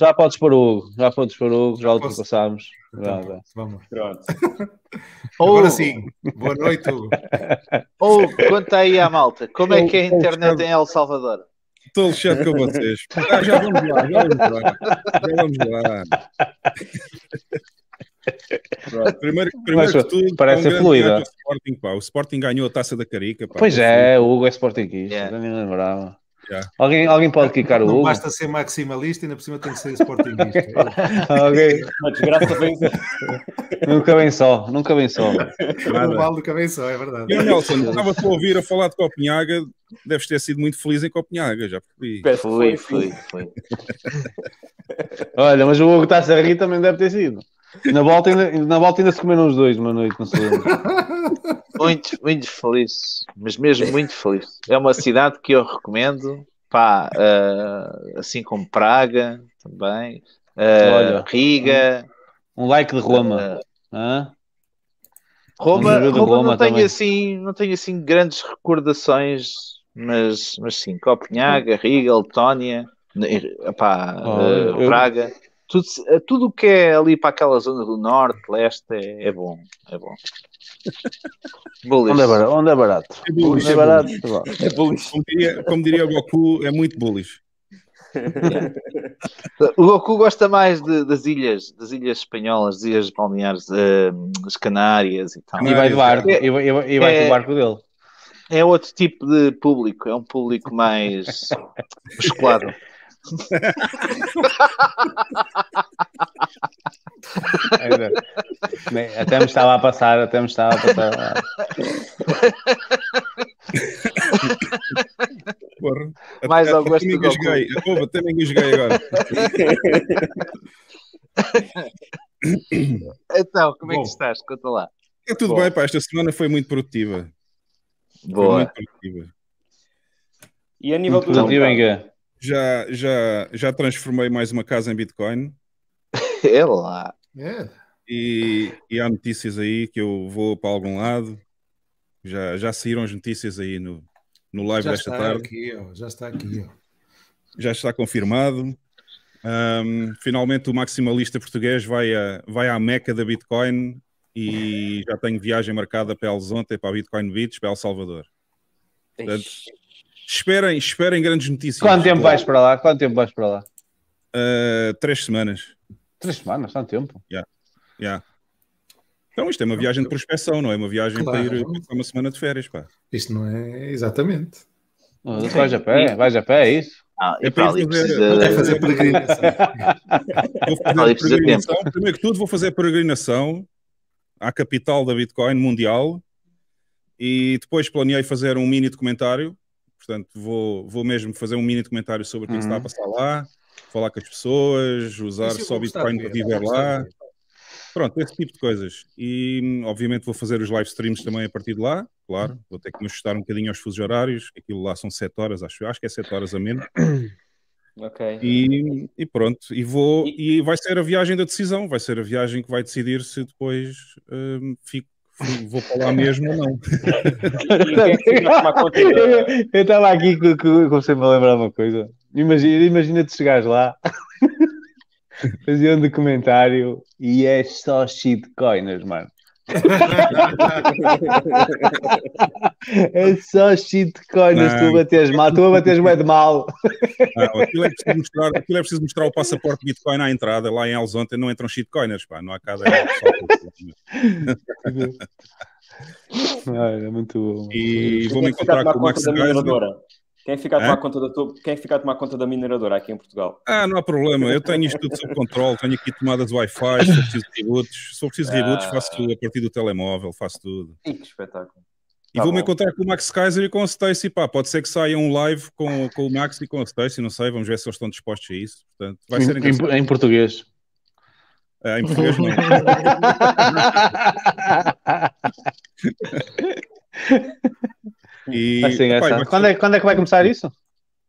Já podes pôr o Hugo, já podes pôr o Hugo, já ultrapassámos. Então, Vamos. Pronto. Agora sim, boa noite, Hugo. Hugo, conta aí à malta, como é que é a internet em El Salvador? Estou lixado com vocês. Ah, já vamos lá, já vamos lá. Já vamos lá. Pronto. Primeiro, primeiro Mas, tudo, parece um fluida. É? Sporting, o Sporting ganhou a taça da Carica. Pá, pois é, o Hugo é Sportingista, yeah. nem lembrava. Yeah. Alguém, alguém pode quicar o Hugo? basta ser maximalista e ainda por cima tem que ser sportingista. alguém. vem... nunca vem só, nunca vem só. O mal nunca vem só, é verdade. E, Nelson, estava-te a ouvir a falar de Copenhaga, deves ter sido muito feliz em Copenhaga, já Fui, fui, fui. Olha, mas o Hugo está a rir também deve ter sido. Na volta ainda, na volta ainda se comeram os dois uma noite, não sei. Muito, muito feliz, mas mesmo muito feliz. É uma cidade que eu recomendo, pá, uh, assim como Praga também, uh, Olha, Riga. Um, um, like de Roma. Uh, Roma, um Roma, Roma, não, tenho assim, não tenho assim grandes recordações, mas, mas sim, Copenhaga, Riga, Letónia, epá, oh, uh, eu, Praga. Tudo, eh, tudo que é ali para aquela zona do norte, leste, é, é bom. É bom. Onde é barato? Onde é barato? É bullish, é barato é bullish. Como, diria, como diria o Goku, é muito bullish. o Goku gosta mais de, das ilhas, das ilhas espanholas, das ilhas balneares, eh, das Canárias e tal. E vai do barco, é, e vai do é, barco dele. É outro tipo de público, é um público mais musculado até me estava a passar, até me estava a passar. Porra, Mais até, ao até me engasguei agora. então, como é que estás? Conta lá. É tudo Boa. bem, pá. Esta semana foi muito produtiva. Boa. Foi muito produtiva. E a nível muito do produtiva, já, já, já transformei mais uma casa em Bitcoin. É lá. É. E, e, há notícias aí que eu vou para algum lado. Já, já saíram as notícias aí no, no live já desta tarde. Aqui, ó, já está aqui. Ó. Já está confirmado. Um, finalmente o maximalista português vai, a, vai à Meca da Bitcoin e já tenho viagem marcada para ontem para a Bitcoin Beach, para El Salvador. Portanto, Esperem, esperem grandes notícias. Quanto tempo claro. vais para lá? Quanto tempo vais para lá? Uh, três semanas. Três semanas, há tempo. Yeah. Yeah. Então, isto é uma viagem de prospeção, não é? Uma viagem claro. para ir uma semana de férias, pá. Isto não é exatamente. vai vais a pé, vais a pé, é isso? Ah, é para ali fazer, é fazer peregrinação. vou fazer peregrinação. Primeiro que tudo, vou fazer peregrinação à capital da Bitcoin mundial e depois planeei fazer um mini documentário portanto vou, vou mesmo fazer um mini documentário sobre o que uhum. está a uhum. passar lá, falar com as pessoas, usar é só Bitcoin que viver lá. Pronto, esse tipo de coisas. E obviamente vou fazer os live streams também a partir de lá, claro. Uhum. Vou ter que me ajustar um bocadinho aos fusos horários. Aquilo lá são 7 horas, acho, acho que é 7 horas a menos. Ok. E, e, pronto, e vou. E vai ser a viagem da decisão, vai ser a viagem que vai decidir se depois um, fico vou falar mesmo ou não. eu estava aqui que, que comecei-me a lembrar uma coisa. Imagina-te imagina chegares lá, fazer um documentário e é só shitcoiners, mano é só shitcoin, tu bateres mal, tu bateres bem de mal. Não, aquilo, é preciso mostrar, aquilo é preciso mostrar o passaporte Bitcoin à entrada, lá em Alzonte não entram shitcoiners, pá, não há casa. é muito bom. E vou-me encontrar com o Max Geisler. Quem fica, a tomar é? conta da tua, quem fica a tomar conta da mineradora aqui em Portugal? Ah, não há problema, eu tenho isto tudo sob controle, tenho aqui tomadas Wi-Fi, se for preciso de se for preciso faço ah. tudo a partir do telemóvel, faço tudo. que espetáculo. E tá vou-me encontrar com o Max Kaiser e com o Stacy, pá, pode ser que saia um live com, com o Max e com o Stacy, não sei, vamos ver se eles estão dispostos a isso. Portanto, vai ser em, em português. Ah, em português não. E, assim, mas... quando, é, quando é que vai começar isso?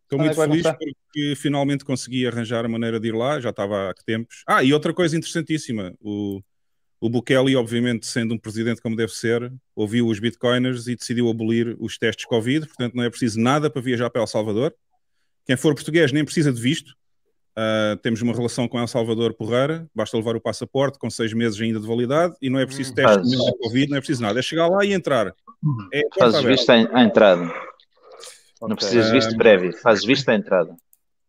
Estou é muito é feliz porque finalmente consegui arranjar a maneira de ir lá, já estava há tempos. Ah, e outra coisa interessantíssima: o, o Bukele, obviamente, sendo um presidente como deve ser, ouviu os bitcoiners e decidiu abolir os testes Covid, portanto não é preciso nada para viajar para El Salvador. Quem for português nem precisa de visto, Uh, temos uma relação com El Salvador Porreira, basta levar o passaporte com seis meses ainda de validade e não é preciso hum. teste de Covid, não é preciso nada, é chegar lá e entrar. Hum. É Fazes visto à entrada. Okay. Não precisas de visto ah, prévio, fazes visto à entrada.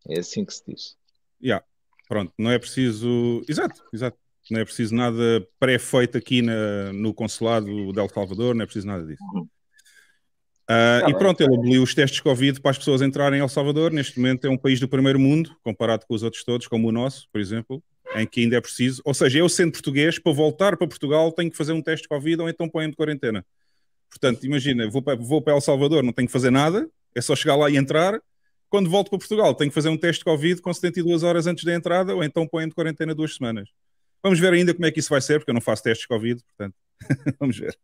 É assim que se diz. Yeah. Pronto, não é preciso. Exato, exato. Não é preciso nada pré-feito aqui na, no consulado de El Salvador, não é preciso nada disso. Uhum. Uh, tá e bem, pronto, tá ele aboliu os testes de Covid para as pessoas entrarem ao Salvador. Neste momento é um país do primeiro mundo, comparado com os outros todos, como o nosso, por exemplo, em que ainda é preciso. Ou seja, eu sendo português, para voltar para Portugal, tenho que fazer um teste de Covid ou então põe-me de quarentena. Portanto, imagina, vou para, vou para El Salvador, não tenho que fazer nada, é só chegar lá e entrar. Quando volto para Portugal, tenho que fazer um teste de Covid com 72 horas antes da entrada ou então põe-me de quarentena duas semanas. Vamos ver ainda como é que isso vai ser, porque eu não faço testes de Covid, portanto, vamos ver.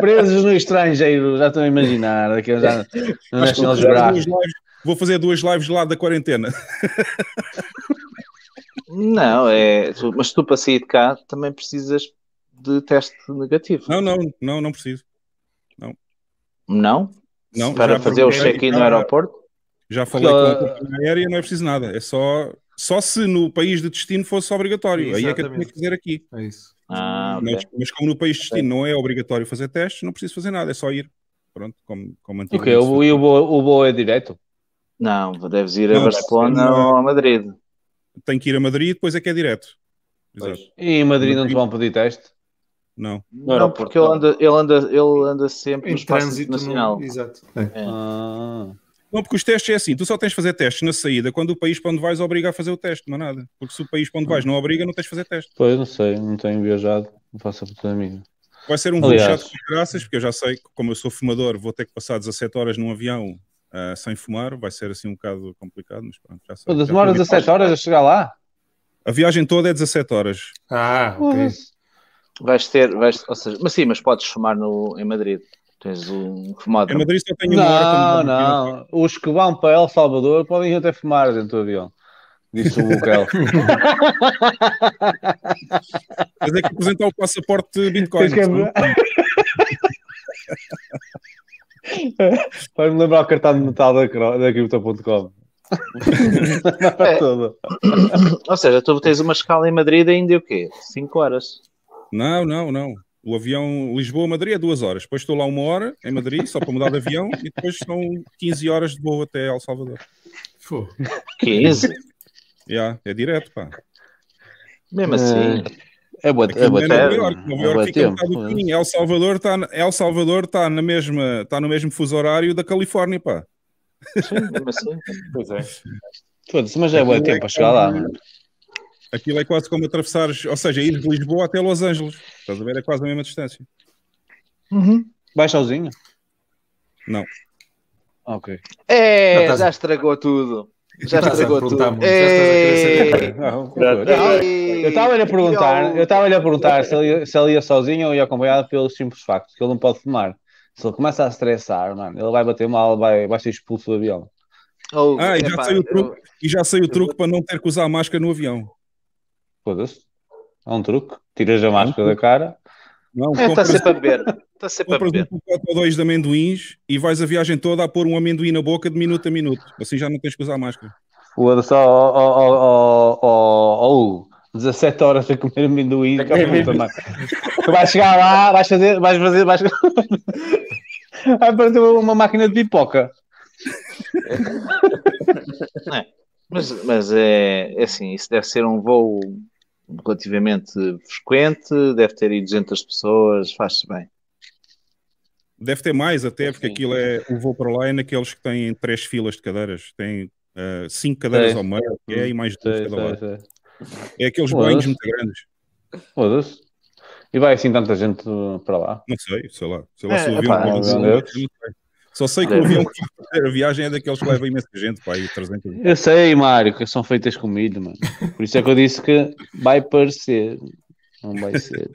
Presos no estrangeiro, já estão a imaginar. Aqui já, Vou fazer duas lives lá da quarentena. Não, é. Mas tu para sair de cá também precisas de teste negativo. Não, não, não, não preciso. Não. Não? não para fazer o check-in no aeroporto? Já falei Porque... com a companhia aérea, não é preciso nada. É só. Só se no país de destino fosse obrigatório. Exatamente. Aí é que eu tinha que fazer aqui. É isso. Ah, okay. mas, como no país de destino não é obrigatório fazer testes, não preciso fazer nada, é só ir. Pronto, como, como antigo. Okay, o, e o voo, o é direto? Não, deves ir não, a Barcelona não, ou a Madrid. Tem que ir a Madrid e depois é que é direto. Exato. E em Madrid, não te vão pedir teste? Não. Não, porque ele anda, ele anda, ele anda sempre em no trânsito nacional. Exato. É. é. Ah. Não, porque os testes é assim, tu só tens de fazer testes na saída quando o país para onde vais obriga a fazer o teste, não é nada. Porque se o país para onde vais não obriga, não tens de fazer teste. Pois, não sei, não tenho viajado, não faço a puta amiga. Vai ser um Aliás. chato com graças, porque eu já sei que, como eu sou fumador, vou ter que passar 17 horas num avião uh, sem fumar, vai ser assim um bocado complicado, mas pronto, já sei. demora 17 horas a chegar lá? A viagem toda é 17 horas. Ah, ok. Vais ter, vais, ou seja, mas sim, mas podes fumar no, em Madrid. Tu és um fumado. Em Madrid só tenho não, uma Não, não. Os que vão para El Salvador podem até fumar dentro do avião. Disse o Bucal. Mas é que apresentar o passaporte Bitcoin. Que... É? Faz-me lembrar o cartão de metal da, da Crypto.com. é. Ou seja, tu tens uma escala em Madrid ainda o quê? 5 horas. Não, não, não. O avião Lisboa-Madrid é duas horas. Depois estou lá uma hora em Madrid, só para mudar de avião, e depois são 15 horas de voo até El Salvador. Pô. 15? yeah, é direto, pá. Mesmo é. assim. É, é boa, é boa é Nova York, é Nova York fica tempo. um bocado pequenininho. El Salvador está El Salvador está na mesma, está no mesmo fuso horário da Califórnia, pá. Sim, mesmo assim. Pois é. Todos, mas é boa é tempo para chegar lá. Mano. Aquilo é quase como atravessares, ou seja, ir de Lisboa até Los Angeles. Estás a ver? É quase a mesma distância. Uhum. Vai sozinho? Não. Ah, ok. É, estás... já estragou tudo. Já estragou tudo. É... Eu estava-lhe a perguntar, eu estava-lhe a perguntar se ele, se ele ia sozinho ou ia acompanhado pelo simples facto que ele não pode fumar. Se ele começa a estressar, mano, ele vai bater mal, vai, vai ser expulso do avião. Oh, ah, e, já pá, eu... e já saiu o truque eu... para não ter que usar máscara no avião. Foda-se. É um truque. Tiras a máscara da cara. Não, é, está sempre a beber. Está sempre a beber. um pacote ou dois de amendoins e vais a viagem toda a pôr um amendoim na boca de minuto a minuto. Assim já não tens que usar a máscara. Foda-se, ó, ó, ó, 17 horas a comer amendoim. É tu vais chegar lá, vais fazer, vais fazer, vais. Vai aparecer uma máquina de pipoca. É, mas, mas é, é assim, isso deve ser um voo relativamente frequente, deve ter aí 200 pessoas, faz-se bem. Deve ter mais até, porque Sim. aquilo é, o voo para lá é naqueles que têm três filas de cadeiras, tem uh, eh, cinco cadeiras sei. ao meio, é, e mais dois sei, cada lado. É aqueles banhos muito grandes. Foda-se. E vai assim tanta gente para lá? Não sei, sei lá. Sei lá é, se ouviu. É, só sei que é. o avião que vai fazer a viagem é daqueles que levam imensa gente, pá, e 300. Eu sei, Mário, que são feitas comigo, mano. Por isso é que eu disse que vai parecer. Não vai ser.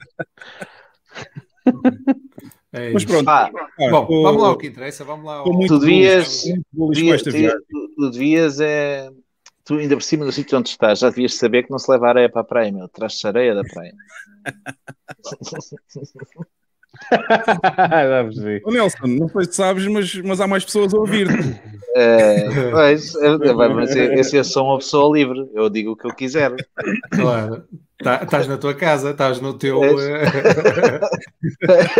É Mas pronto. Ah, bom, tô, vamos lá o que interessa, vamos lá. Ao... Tu devias, devias, tu, tu devias é, tu ainda por cima do sítio onde estás, já devias saber que não se leva areia para a praia, meu, traz areia da praia. o Nelson, não sei se sabes, mas, mas há mais pessoas a ouvir-te. É, pois, é, mas é, esse é só uma pessoa livre, eu digo o que eu quiser. Claro, tá, estás tá, na tua casa, estás no teu. É eh,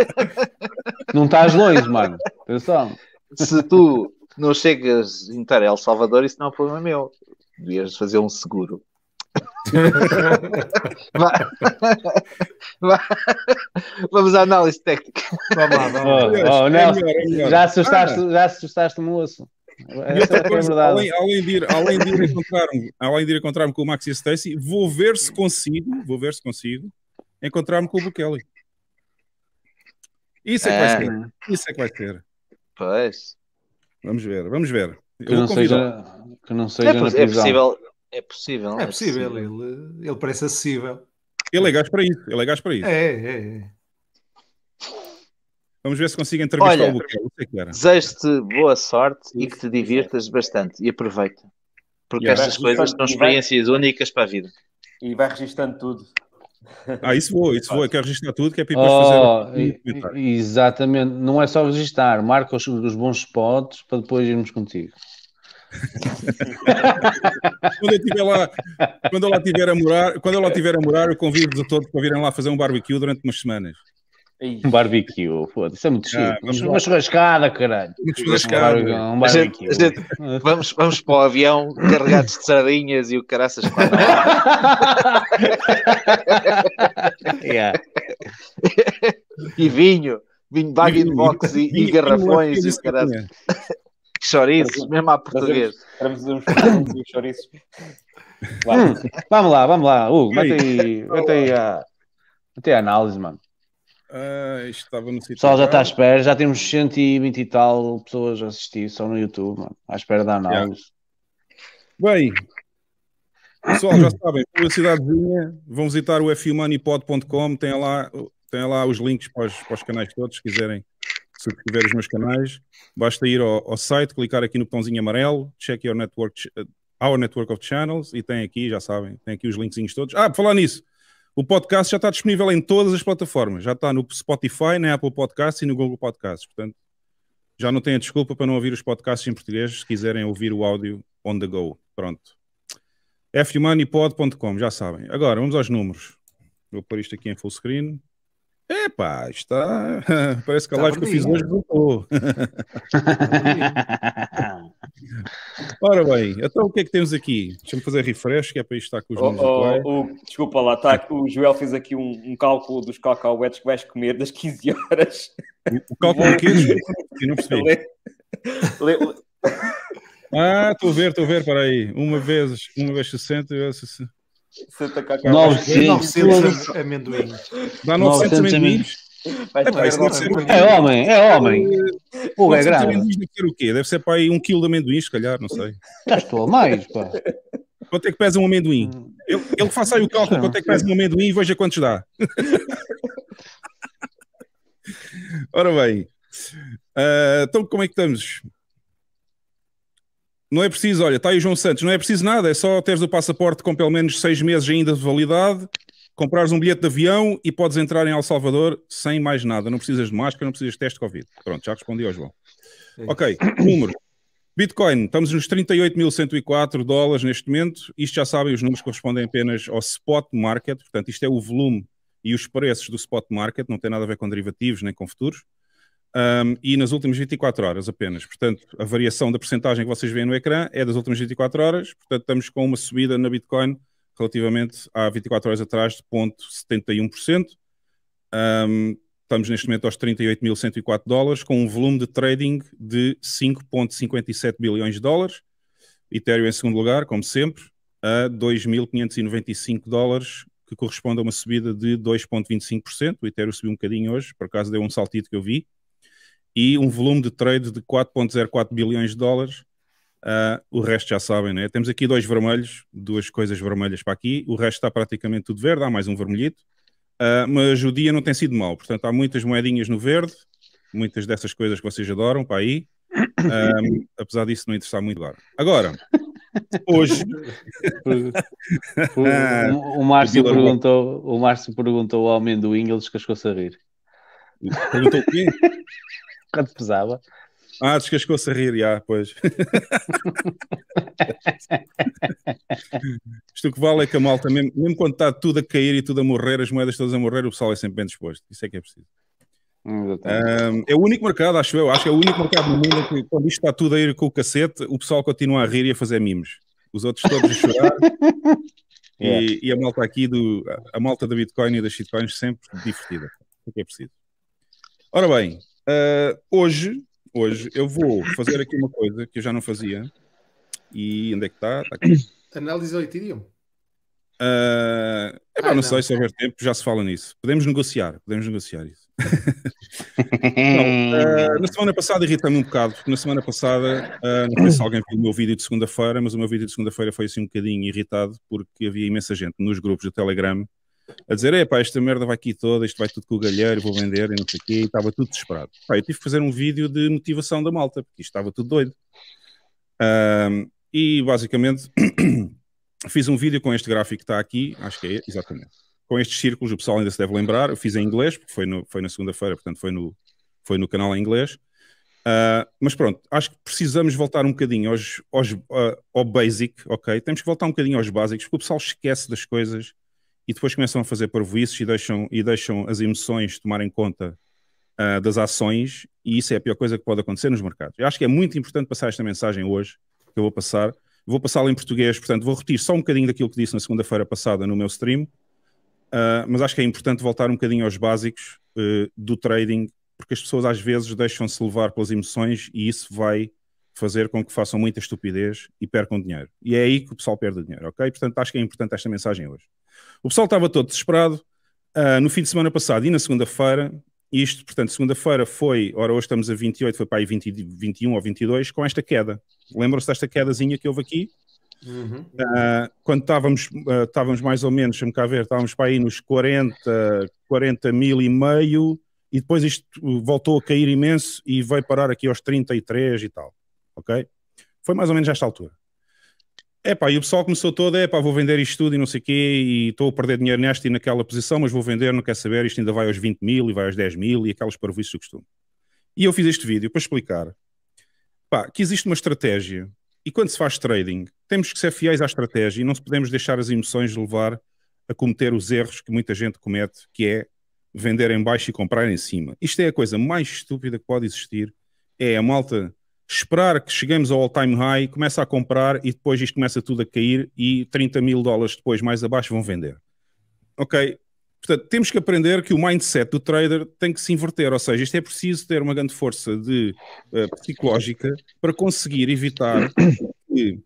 não estás longe, mano. Atenção. Se tu não chegas inteiro El Salvador, isso não é um problema meu. Devias fazer um seguro vamos à análise técnica. Já assustaste, ah. já assustaste o moço. É coisa, é além, além, de ir, além de ir encontrar-me além de ir encontrar com o Max e Stacy, vou ver se consigo, vou ver se consigo encontrar-me com o Bukele. Isso é que vai é. ser. Isso é que vai ser. Pois. Vamos ver, vamos ver. que, não seja, que não é seja é, na É possível, é possível. É, é, possível, é possível. Ele, ele parece acessível. Ele é gajo para isso. Ele é gajo para isso. É, é, é. Vamos ver se consigo entrevistar Olha, o Bukele. Desejo-te boa sorte e que te divirtas bastante. E aproveita. Porque e estas coisas são experiências vai... únicas para a vida. E vai registando tudo. Ah, isso vou, isso vou. Eu quero registrar tudo, que é para depois oh, fazer. exatamente. Não é só registar. Marca os, os bons spots para depois irmos contigo. quando, eu tiver lá, quando eu lá tiver a morar, quando eu lá tiver a morar, eu convido-vos a todos para virem lá fazer um barbecue durante umas semanas. Um barbecue, foda-se, é muito chique. Ah, uma churrascada, caralho. Uma churrascada. Um barbecue. A gente, a gente, vamos, vamos para o avião carregados de sardinhas e o caraças para yeah. E vinho, vinho bag in box e, e garrafões e o caraças. Chouriços, mesmo à portuguesa. Trazemos uns chouriços. Vamos lá, vamos lá. Hugo, mete aí, mete aí a, mete a análise, mano. Ah, estava no sítio. Pessoal já está à espera, já temos 120 e tal pessoas a assistir só no YouTube, mano, à espera da análise. Bem, pessoal, já sabem, cidadezinha, vão visitar o fumoneypod.com, tem lá, tem lá os links para os, para os canais todos, se quiserem subscrever os meus canais, basta ir ao, ao, site, clicar aqui no botãozinho amarelo, check your network, uh, our network of channels, e tem aqui, já sabem, tem aqui os linkzinhos todos. Ah, por falar nisso, o podcast já está disponível em todas as plataformas, já está no Spotify, na Apple Podcasts e no Google Podcasts, portanto, já não tenha desculpa para não ouvir os podcasts em português, se quiserem ouvir o áudio on the go, pronto. fhumanipod.com, já sabem. Agora, vamos aos números. Vou pôr isto aqui em full screen. É, pá, está. Parece que a tá live que eu fiz hoje né? voltou. Ora bem, então o que é que temos aqui? Deixa-me fazer refresh, que é para estar com os oh, oh, oh, Desculpa lá, tá, o Joel fez aqui um, um cálculo dos cacauetes que vais comer das 15 horas. O cálculo o quê? não percebi. Lê, lê, lê. Ah, estou a ver, estou a ver, para aí. Uma vez, uma vez 60, 60. 900, é amendoins. Dá 900, amendoins. É, pá, isso deve ser... é homem, é homem. Eh, Pô, é grave. Deve ser o quê? Deve ser para aí um quilo de amendoim, se calhar, não sei. a mais, pá. Quanto é que pesa um amendoim? Eu, ele faça aí o cálculo, quanto é que pesa um amendoim e veja quantos dá. Ora bem, uh, então como é que estamos? Não é preciso, olha, está aí o João Santos, não é preciso nada, é só teres o passaporte com pelo menos seis meses ainda de validade, comprares um bilhete de avião e podes entrar em El Salvador sem mais nada. Não precisas de máscara, não precisas de teste de Covid. Pronto, já respondi ao João. Ok, número. Bitcoin, estamos nos 38.104 dólares neste momento. Isto já sabem, os números correspondem apenas ao spot market, portanto, isto é o volume e os preços do spot market, não tem nada a ver com derivativos nem com futuros um, e nas últimas 24 horas apenas. Portanto, a variação da percentagem que vocês veem no ecrã é das últimas 24 horas, portanto, estamos com uma subida na Bitcoin relativamente a 24 horas atrás de 0,71%. Um, estamos neste momento aos 38.104 dólares, com um volume de trading de 5,57 bilhões de dólares. Ethereum em segundo lugar, como sempre, a 2.595 dólares, que corresponde a uma subida de 2,25%. O Ethereum subiu um bocadinho hoje, por acaso deu um saltito que eu vi e um volume de trade de 4,04 bilhões de dólares. Uh, o resto já sabem, né? Temos aqui dois vermelhos, duas coisas vermelhas para aqui. O resto está praticamente tudo verde, há mais um vermelhito. Uh, mas o dia não tem sido mau, portanto, há muitas moedinhas no verde, muitas dessas coisas que vocês adoram para aí. Um, ah, apesar disso, não interessar muito agora. Agora, hoje. o, o, Márcio o perguntou, o Márcio perguntou ao amendoim, ele descascou-se a rir. Perguntou o quê? quando pesava. Ah, descascou-se a rir, já, pois. Isto que vale é que a malta, mesmo, mesmo, quando está tudo a cair e tudo a morrer, as moedas todas a morrer, o pessoal é sempre bem disposto. Isso é que é preciso. Um, ah, é o único mercado, acho eu, acho que é o único mercado no mundo que quando isto está tudo a ir com o cacete, o pessoal continua a rir e a fazer mimos. Os outros todos a chorar. e, é. e, a malta aqui, do, a malta da Bitcoin e das shitcoins sempre divertida. O é que é preciso. Ora bem, Uh, hoje, hoje eu vou fazer aqui uma coisa que eu já não fazia. E onde é que está? Tá, tá Análise ao Ethereum. Uh, é não, não, sei se houver tempo, já se fala nisso. Podemos negociar, podemos negociar isso. não, uh, na semana passada irritei-me um bocado, porque na semana passada, uh, não sei se alguém viu o meu vídeo de segunda-feira, mas o meu vídeo de segunda-feira foi assim um bocadinho irritado, porque havia imensa gente nos grupos do Telegram a dizer: epá, esta merda vai aqui toda, isto vai tudo com o galheiro, vou vender e não sei o quê, e estava tudo desesperado. Pá, eu tive que fazer um vídeo de motivação da malta, porque isto estava tudo doido. Um, e basicamente fiz um vídeo com este gráfico que está aqui, acho que é exatamente. Com estes círculos, o pessoal ainda se deve lembrar, eu fiz em inglês, porque foi, no, foi na segunda-feira, portanto foi no, foi no canal em inglês. Uh, mas pronto, acho que precisamos voltar um bocadinho aos, aos uh, ao basic, ok? Temos que voltar um bocadinho aos básicos, porque o pessoal esquece das coisas e depois começam a fazer parvoíces e deixam, e deixam as emoções tomarem conta uh, das ações, e isso é a pior coisa que pode acontecer nos mercados. Eu acho que é muito importante passar esta mensagem hoje, que eu vou passar. Vou passá-la em português, portanto, vou repetir só um bocadinho daquilo que disse na segunda-feira passada no meu stream, uh, mas acho que é importante voltar um bocadinho aos básicos uh, do trading, porque as pessoas às vezes deixam-se levar pelas emoções e isso vai fazer com que façam muita estupidez e percam dinheiro. E é aí que o pessoal perde dinheiro, ok? Portanto, acho que é importante esta mensagem hoje. O pessoal estava todo desesperado uh, no fim de semana passado e na segunda-feira. Isto, portanto, segunda-feira foi, ora hoje estamos a 28, foi para aí 20, 21 ou 22, com esta queda. Lembram-se desta quedazinha que houve aqui? Uhum. Uh, quando estávamos, uh, estávamos mais ou menos, deixa-me cá ver, estávamos para aí nos 40, 40 mil e meio, e depois isto voltou a cair imenso e veio parar aqui aos 33 e tal ok? Foi mais ou menos esta altura. Epá, e o pessoal começou todo, epá, vou vender isto tudo e não sei o quê, e estou a perder dinheiro nesta e naquela posição, mas vou vender, não quer saber, isto ainda vai aos 20 mil e vai aos 10 mil e aquelas parvoices do costume. E eu fiz este vídeo para explicar pá, que existe uma estratégia e quando se faz trading, temos que ser fiéis à estratégia e não se podemos deixar as emoções levar a cometer os erros que muita gente comete, que é vender em baixo e comprar em cima. Isto é a coisa mais estúpida que pode existir. É a malta esperar que cheguemos ao all-time high, começa a comprar e depois isto começa tudo a cair e 30 mil dólares depois, mais abaixo, vão vender. Ok? Portanto, temos que aprender que o mindset do trader tem que se inverter, ou seja, isto é preciso ter uma grande força de, uh, psicológica para conseguir evitar que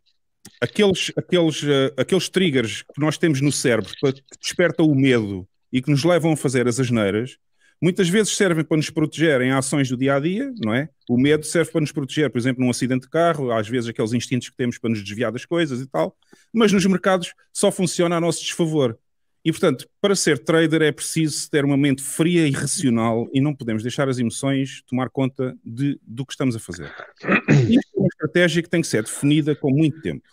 aqueles, aqueles, uh, aqueles triggers que nós temos no cérebro que despertam o medo e que nos levam a fazer as asneiras, Muitas vezes servem para nos proteger em ações do dia a dia, não é? O medo serve para nos proteger, por exemplo, num acidente de carro, às vezes aqueles instintos que temos para nos desviar das coisas e tal, mas nos mercados só funciona a nosso desfavor. E portanto, para ser trader é preciso ter uma mente fria e racional e não podemos deixar as emoções tomar conta de, do que estamos a fazer. Isto é uma estratégia que tem que ser definida com muito tempo,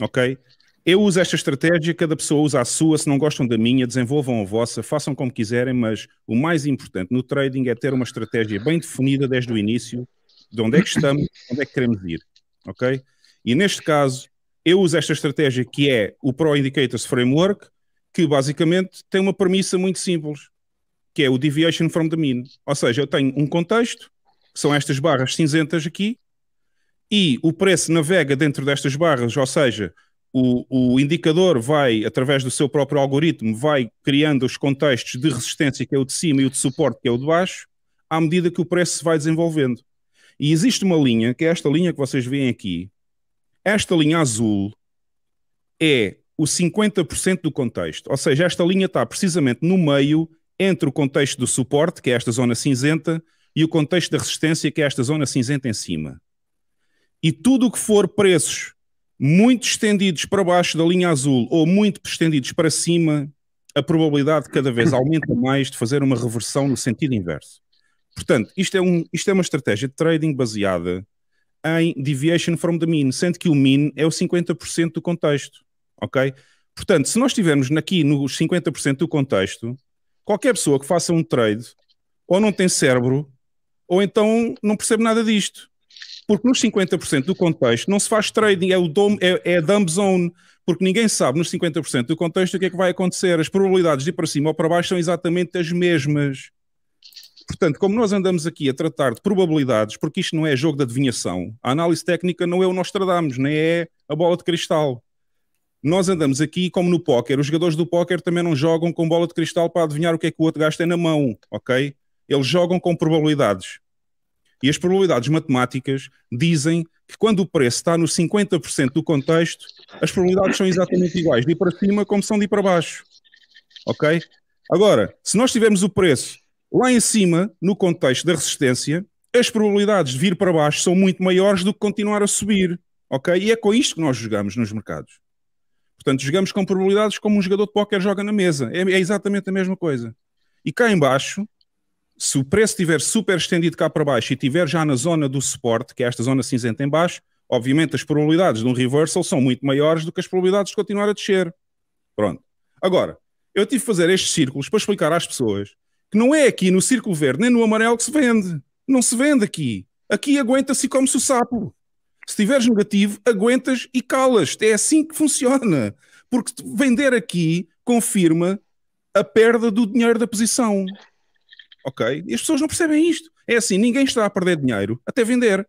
ok? Eu uso esta estratégia, cada pessoa usa a sua, se não gostam da minha, desenvolvam a vossa, façam como quiserem, mas o mais importante no trading é ter uma estratégia bem definida desde o início, de onde é que estamos, onde é que queremos ir, ok? E neste caso, eu uso esta estratégia que é o Pro Indicators Framework, que basicamente tem uma premissa muito simples, que é o deviation from the mean. Ou seja, eu tenho um contexto, que são estas barras cinzentas aqui, e o preço navega dentro destas barras, ou seja, o, o, indicador vai, através do seu próprio algoritmo, vai criando os contextos de resistência, que é o de cima, e o de suporte, que é o de baixo, à medida que o preço se vai desenvolvendo. E existe uma linha, que é esta linha que vocês veem aqui. Esta linha azul é o 50% do contexto. Ou seja, esta linha está precisamente no meio entre o contexto do suporte, que é esta zona cinzenta, e o contexto da resistência, que é esta zona cinzenta em cima. E tudo o que for preços muito estendidos para baixo da linha azul ou muito estendidos para cima, a probabilidade cada vez aumenta mais de fazer uma reversão no sentido inverso. Portanto, isto é, um, isto é uma estratégia de trading baseada em deviation from the mean, sendo que o mean é o 50% do contexto, ok? Portanto, se nós estivermos aqui nos 50% do contexto, qualquer pessoa que faça um trade ou não tem cérebro ou então não percebe nada disto. Porque nos 50% do contexto não se faz trading, é, o dom, é, é a dumb zone, porque ninguém sabe nos 50% do contexto o que é que vai acontecer. As probabilidades de ir para cima ou para baixo são exatamente as mesmas. Portanto, como nós andamos aqui a tratar de probabilidades, porque isto não é jogo de adivinhação, a análise técnica não é o Nostradamus, nem é a bola de cristal. Nós andamos aqui como no póquer, os jogadores do póquer também não jogam com bola de cristal para adivinhar o que é que o outro gasta na mão, ok? Eles jogam com probabilidades. E as probabilidades matemáticas dizem que quando o preço está no 50% do contexto, as probabilidades são exatamente iguais de ir para cima como são de ir para baixo. Ok? Agora, se nós tivermos o preço lá em cima, no contexto da resistência, as probabilidades de vir para baixo são muito maiores do que continuar a subir. Ok? E é com isto que nós jogamos nos mercados. Portanto, jogamos com probabilidades como um jogador de póquer joga na mesa. É, é exatamente a mesma coisa. E cá embaixo, se o preço estiver super estendido cá para baixo e estiver já na zona do suporte, que é esta zona cinzenta em baixo, obviamente as probabilidades de um reversal são muito maiores do que as probabilidades de continuar a descer. Pronto. Agora, eu tive de fazer estes círculos para explicar às pessoas que não é aqui no círculo verde nem no amarelo que se vende. Não se vende aqui. Aqui aguenta-se como se o sapo. Se tiveres negativo, aguentas e calas É assim que funciona. Porque vender aqui confirma a perda do dinheiro da posição. Ok? E as pessoas não percebem isto. É assim, ninguém está a perder dinheiro até vender.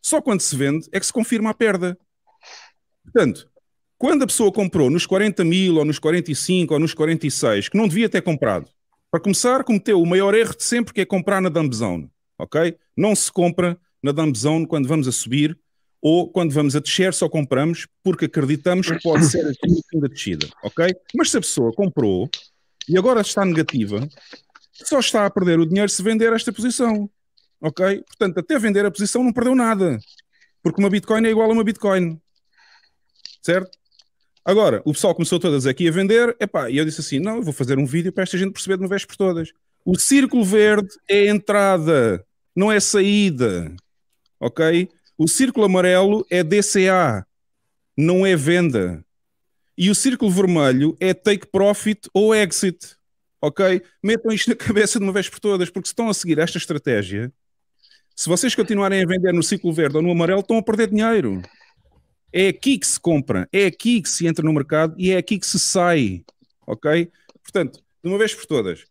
Só quando se vende é que se confirma a perda. Portanto, quando a pessoa comprou nos 40 mil, ou nos 45, ou nos 46, que não devia ter comprado, para começar, cometeu o maior erro de sempre, que é comprar na dump zone. Ok? Não se compra na dump zone quando vamos a subir, ou quando vamos a descer, só compramos porque acreditamos que pode ser a o fim da descida. Ok? Mas se a pessoa comprou e agora está negativa, só está a perder o dinheiro se vender esta posição. Ok? Portanto, até vender a posição não perdeu nada. Porque uma Bitcoin é igual a uma Bitcoin. Certo? Agora, o pessoal começou todas aqui a vender, epá, e eu disse assim: não, eu vou fazer um vídeo para esta gente perceber de uma vez por todas. O círculo verde é entrada, não é saída. Ok? O círculo amarelo é DCA, não é venda. E o círculo vermelho é take profit ou exit ok? Metam isto na cabeça de uma vez por todas, porque se estão a seguir esta estratégia, se vocês continuarem a vender no ciclo verde ou no amarelo, estão a perder dinheiro. É aqui que se compra, é aqui que se entra no mercado e é aqui que se sai, ok? Portanto, de uma vez por todas,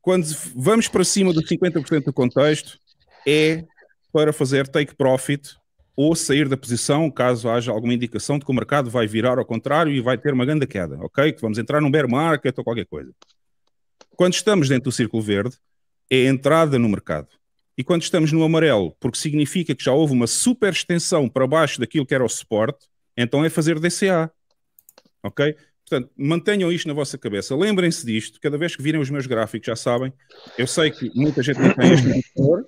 quando vamos para cima dos 50% do contexto, é para fazer take profit ou sair da posição caso haja alguma indicação de que o mercado vai virar ao contrário e vai ter uma grande queda, ok? Que vamos entrar num bear market ou qualquer coisa. Quando estamos dentro do círculo verde, é a entrada no mercado. E quando estamos no amarelo, porque significa que já houve uma super extensão para baixo daquilo que era o suporte, então é fazer DCA. Ok? Portanto, mantenham isto na vossa cabeça. Lembrem-se disto. Cada vez que virem os meus gráficos, já sabem. Eu sei que muita gente não tem este indicador,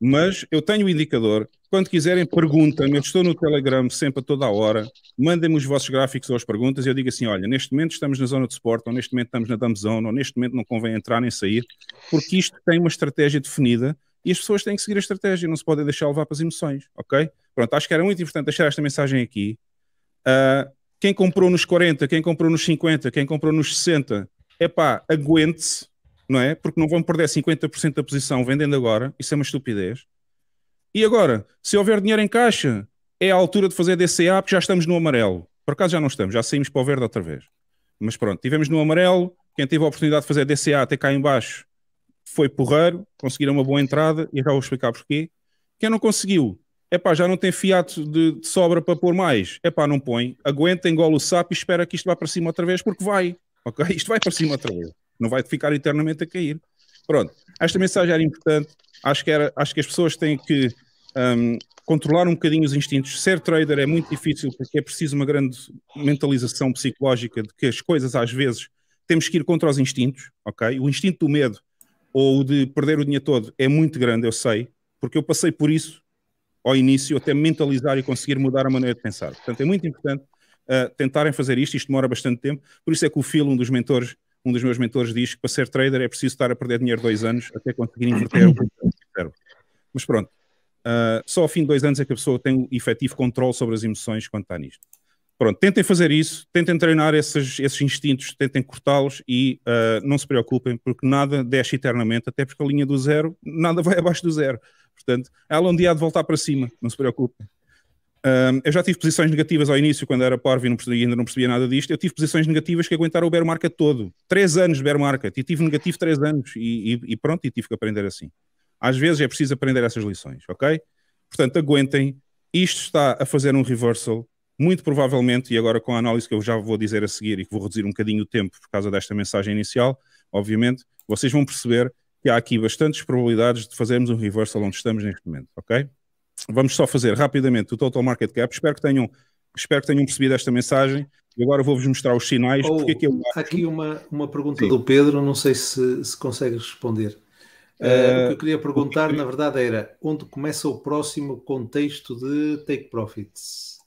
mas eu tenho o um indicador. Quando quiserem, perguntem-me. Eu estou no Telegram sempre a toda a hora. Mandem-me os vossos gráficos ou as perguntas. E eu digo assim: olha, neste momento estamos na zona de suporte, ou neste momento estamos na dumb zone, ou neste momento não convém entrar nem sair, porque isto tem uma estratégia definida e as pessoas têm que seguir a estratégia. Não se podem deixar levar para as emoções, ok? Pronto, acho que era muito importante deixar esta mensagem aqui. Uh, quem comprou nos 40, quem comprou nos 50, quem comprou nos 60, é pá, aguente-se, não é? Porque não vão perder 50% da posição vendendo agora, isso é uma estupidez. E agora, se houver dinheiro em caixa, é a altura de fazer DCA, porque já estamos no amarelo. Por acaso já não estamos, já saímos para o verde outra vez. Mas pronto, tivemos no amarelo, quem teve a oportunidade de fazer DCA até cá embaixo, foi porreiro, conseguiram uma boa entrada, e já vou explicar porquê. Quem não conseguiu, Epá, já não tem fiato de, de sobra para pôr mais. Epá, não põe. Aguenta, engola o sapo e espera que isto vá para cima outra vez, porque vai. Ok, Isto vai para cima outra vez. Não vai ficar eternamente a cair. Pronto. Esta mensagem era importante. Acho que, era, acho que as pessoas têm que um, controlar um bocadinho os instintos. Ser trader é muito difícil porque é preciso uma grande mentalização psicológica de que as coisas às vezes temos que ir contra os instintos, ok? O instinto do medo ou o de perder o dinheiro todo é muito grande, eu sei, porque eu passei por isso ao início, até mentalizar e conseguir mudar a maneira de pensar. Portanto, é muito importante uh, tentarem fazer isto, isto demora bastante tempo, por isso é que o Phil, um dos mentores, um dos meus mentores diz que para ser trader é preciso estar a perder dinheiro dois anos até conseguir inverter o cérebro. Mas pronto, uh, só ao fim de dois anos é que a pessoa tem o efetivo controle sobre as emoções quando está nisto. Pronto, tentem fazer isso, tentem treinar esses, esses instintos, tentem cortá-los e uh, não se preocupem, porque nada desce eternamente, até porque a linha do zero, nada vai abaixo do zero. Portanto, ela um dia há de voltar para cima, não se preocupe. Um, eu já tive posições negativas ao início, quando era parvo e, ainda não percebia nada disto. Eu tive posições negativas que aguentaram o bear market todo. Três anos de bear market. E tive negativo três anos. E, e, e, pronto, e tive que aprender assim. Às vezes é preciso aprender essas lições, ok? Portanto, aguentem. Isto está a fazer um reversal, muito provavelmente, e agora com a análise que eu já vou dizer a seguir e que vou reduzir um bocadinho o tempo por causa desta mensagem inicial, obviamente, vocês vão perceber que há aqui bastantes probabilidades de fazermos um reversal onde estamos neste momento, ok? Vamos só fazer rapidamente o total market cap. Espero que tenham, espero que tenham percebido esta mensagem. E agora vou-vos mostrar os sinais. Oh, porque é que eu Aqui uma, uma pergunta Sim. do Pedro, não sei se, se consegue responder. Uh, uh, o que eu queria perguntar, que... na verdade, era onde começa o próximo contexto de take profits?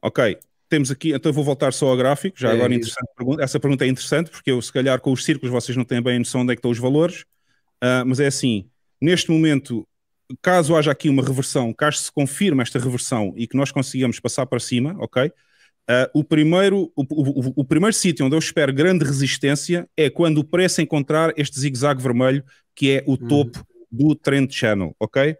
Ok, temos aqui, então eu vou voltar só ao gráfico, já é agora interessante pergunta. Essa pergunta é interessante, porque eu, se calhar, com os círculos vocês não têm bem noção onde é que estão os valores. Uh, mas é assim, neste momento, caso haja aqui uma reversão, caso se confirme esta reversão e que nós consigamos passar para cima, ok? Uh, o primeiro, o, o, o primeiro sítio onde eu espero grande resistência é quando o preço encontrar este zigue-zague vermelho, que é o topo do trend channel, ok?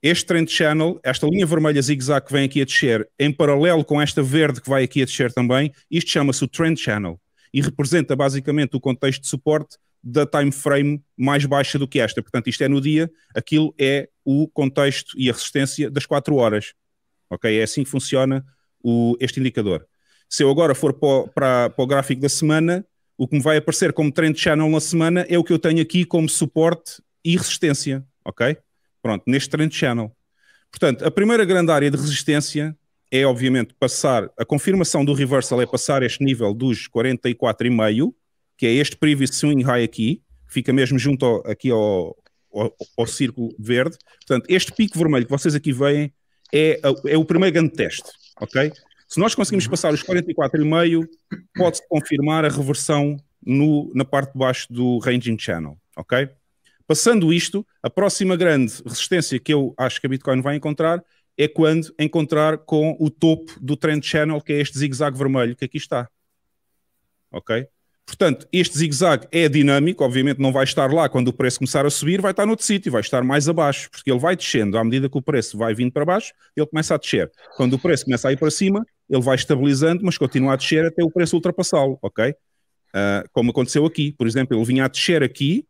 Este trend channel, esta linha vermelha zigue-zague que vem aqui a descer, em paralelo com esta verde que vai aqui a descer também, isto chama-se o trend channel e representa basicamente o contexto de suporte da time frame mais baixa do que esta. Portanto, isto é no dia, aquilo é o contexto e a resistência das 4 horas. Ok? É assim que funciona o, este indicador. Se eu agora for para para, para o gráfico da semana, o que me vai aparecer como trend channel na semana é o que eu tenho aqui como suporte e resistência. Ok? Pronto, neste trend channel. Portanto, a primeira grande área de resistência é, obviamente, passar. A confirmação do reversal é passar este nível dos 44,5 que é este Previous Swing High aqui, que fica mesmo junto ao, aqui ao, ao, ao, círculo verde. Portanto, este pico vermelho que vocês aqui veem é, é o primeiro grande teste, ok? Se nós conseguimos passar os 44,5, pode-se confirmar a reversão no, na parte de baixo do Ranging Channel, ok? Passando isto, a próxima grande resistência que eu acho que a Bitcoin vai encontrar é quando encontrar com o topo do Trend Channel, que é este zigue-zague vermelho que aqui está. Ok? Portanto, este zigue-zague é dinâmico, obviamente não vai estar lá quando o preço começar a subir, vai estar noutro sítio, vai estar mais abaixo, porque ele vai descendo. À medida que o preço vai vindo para baixo, ele começa a descer. Quando o preço começa a ir para cima, ele vai estabilizando, mas continua a descer até o preço ultrapassá-lo, ok? Uh, como aconteceu aqui. Por exemplo, ele vinha a descer aqui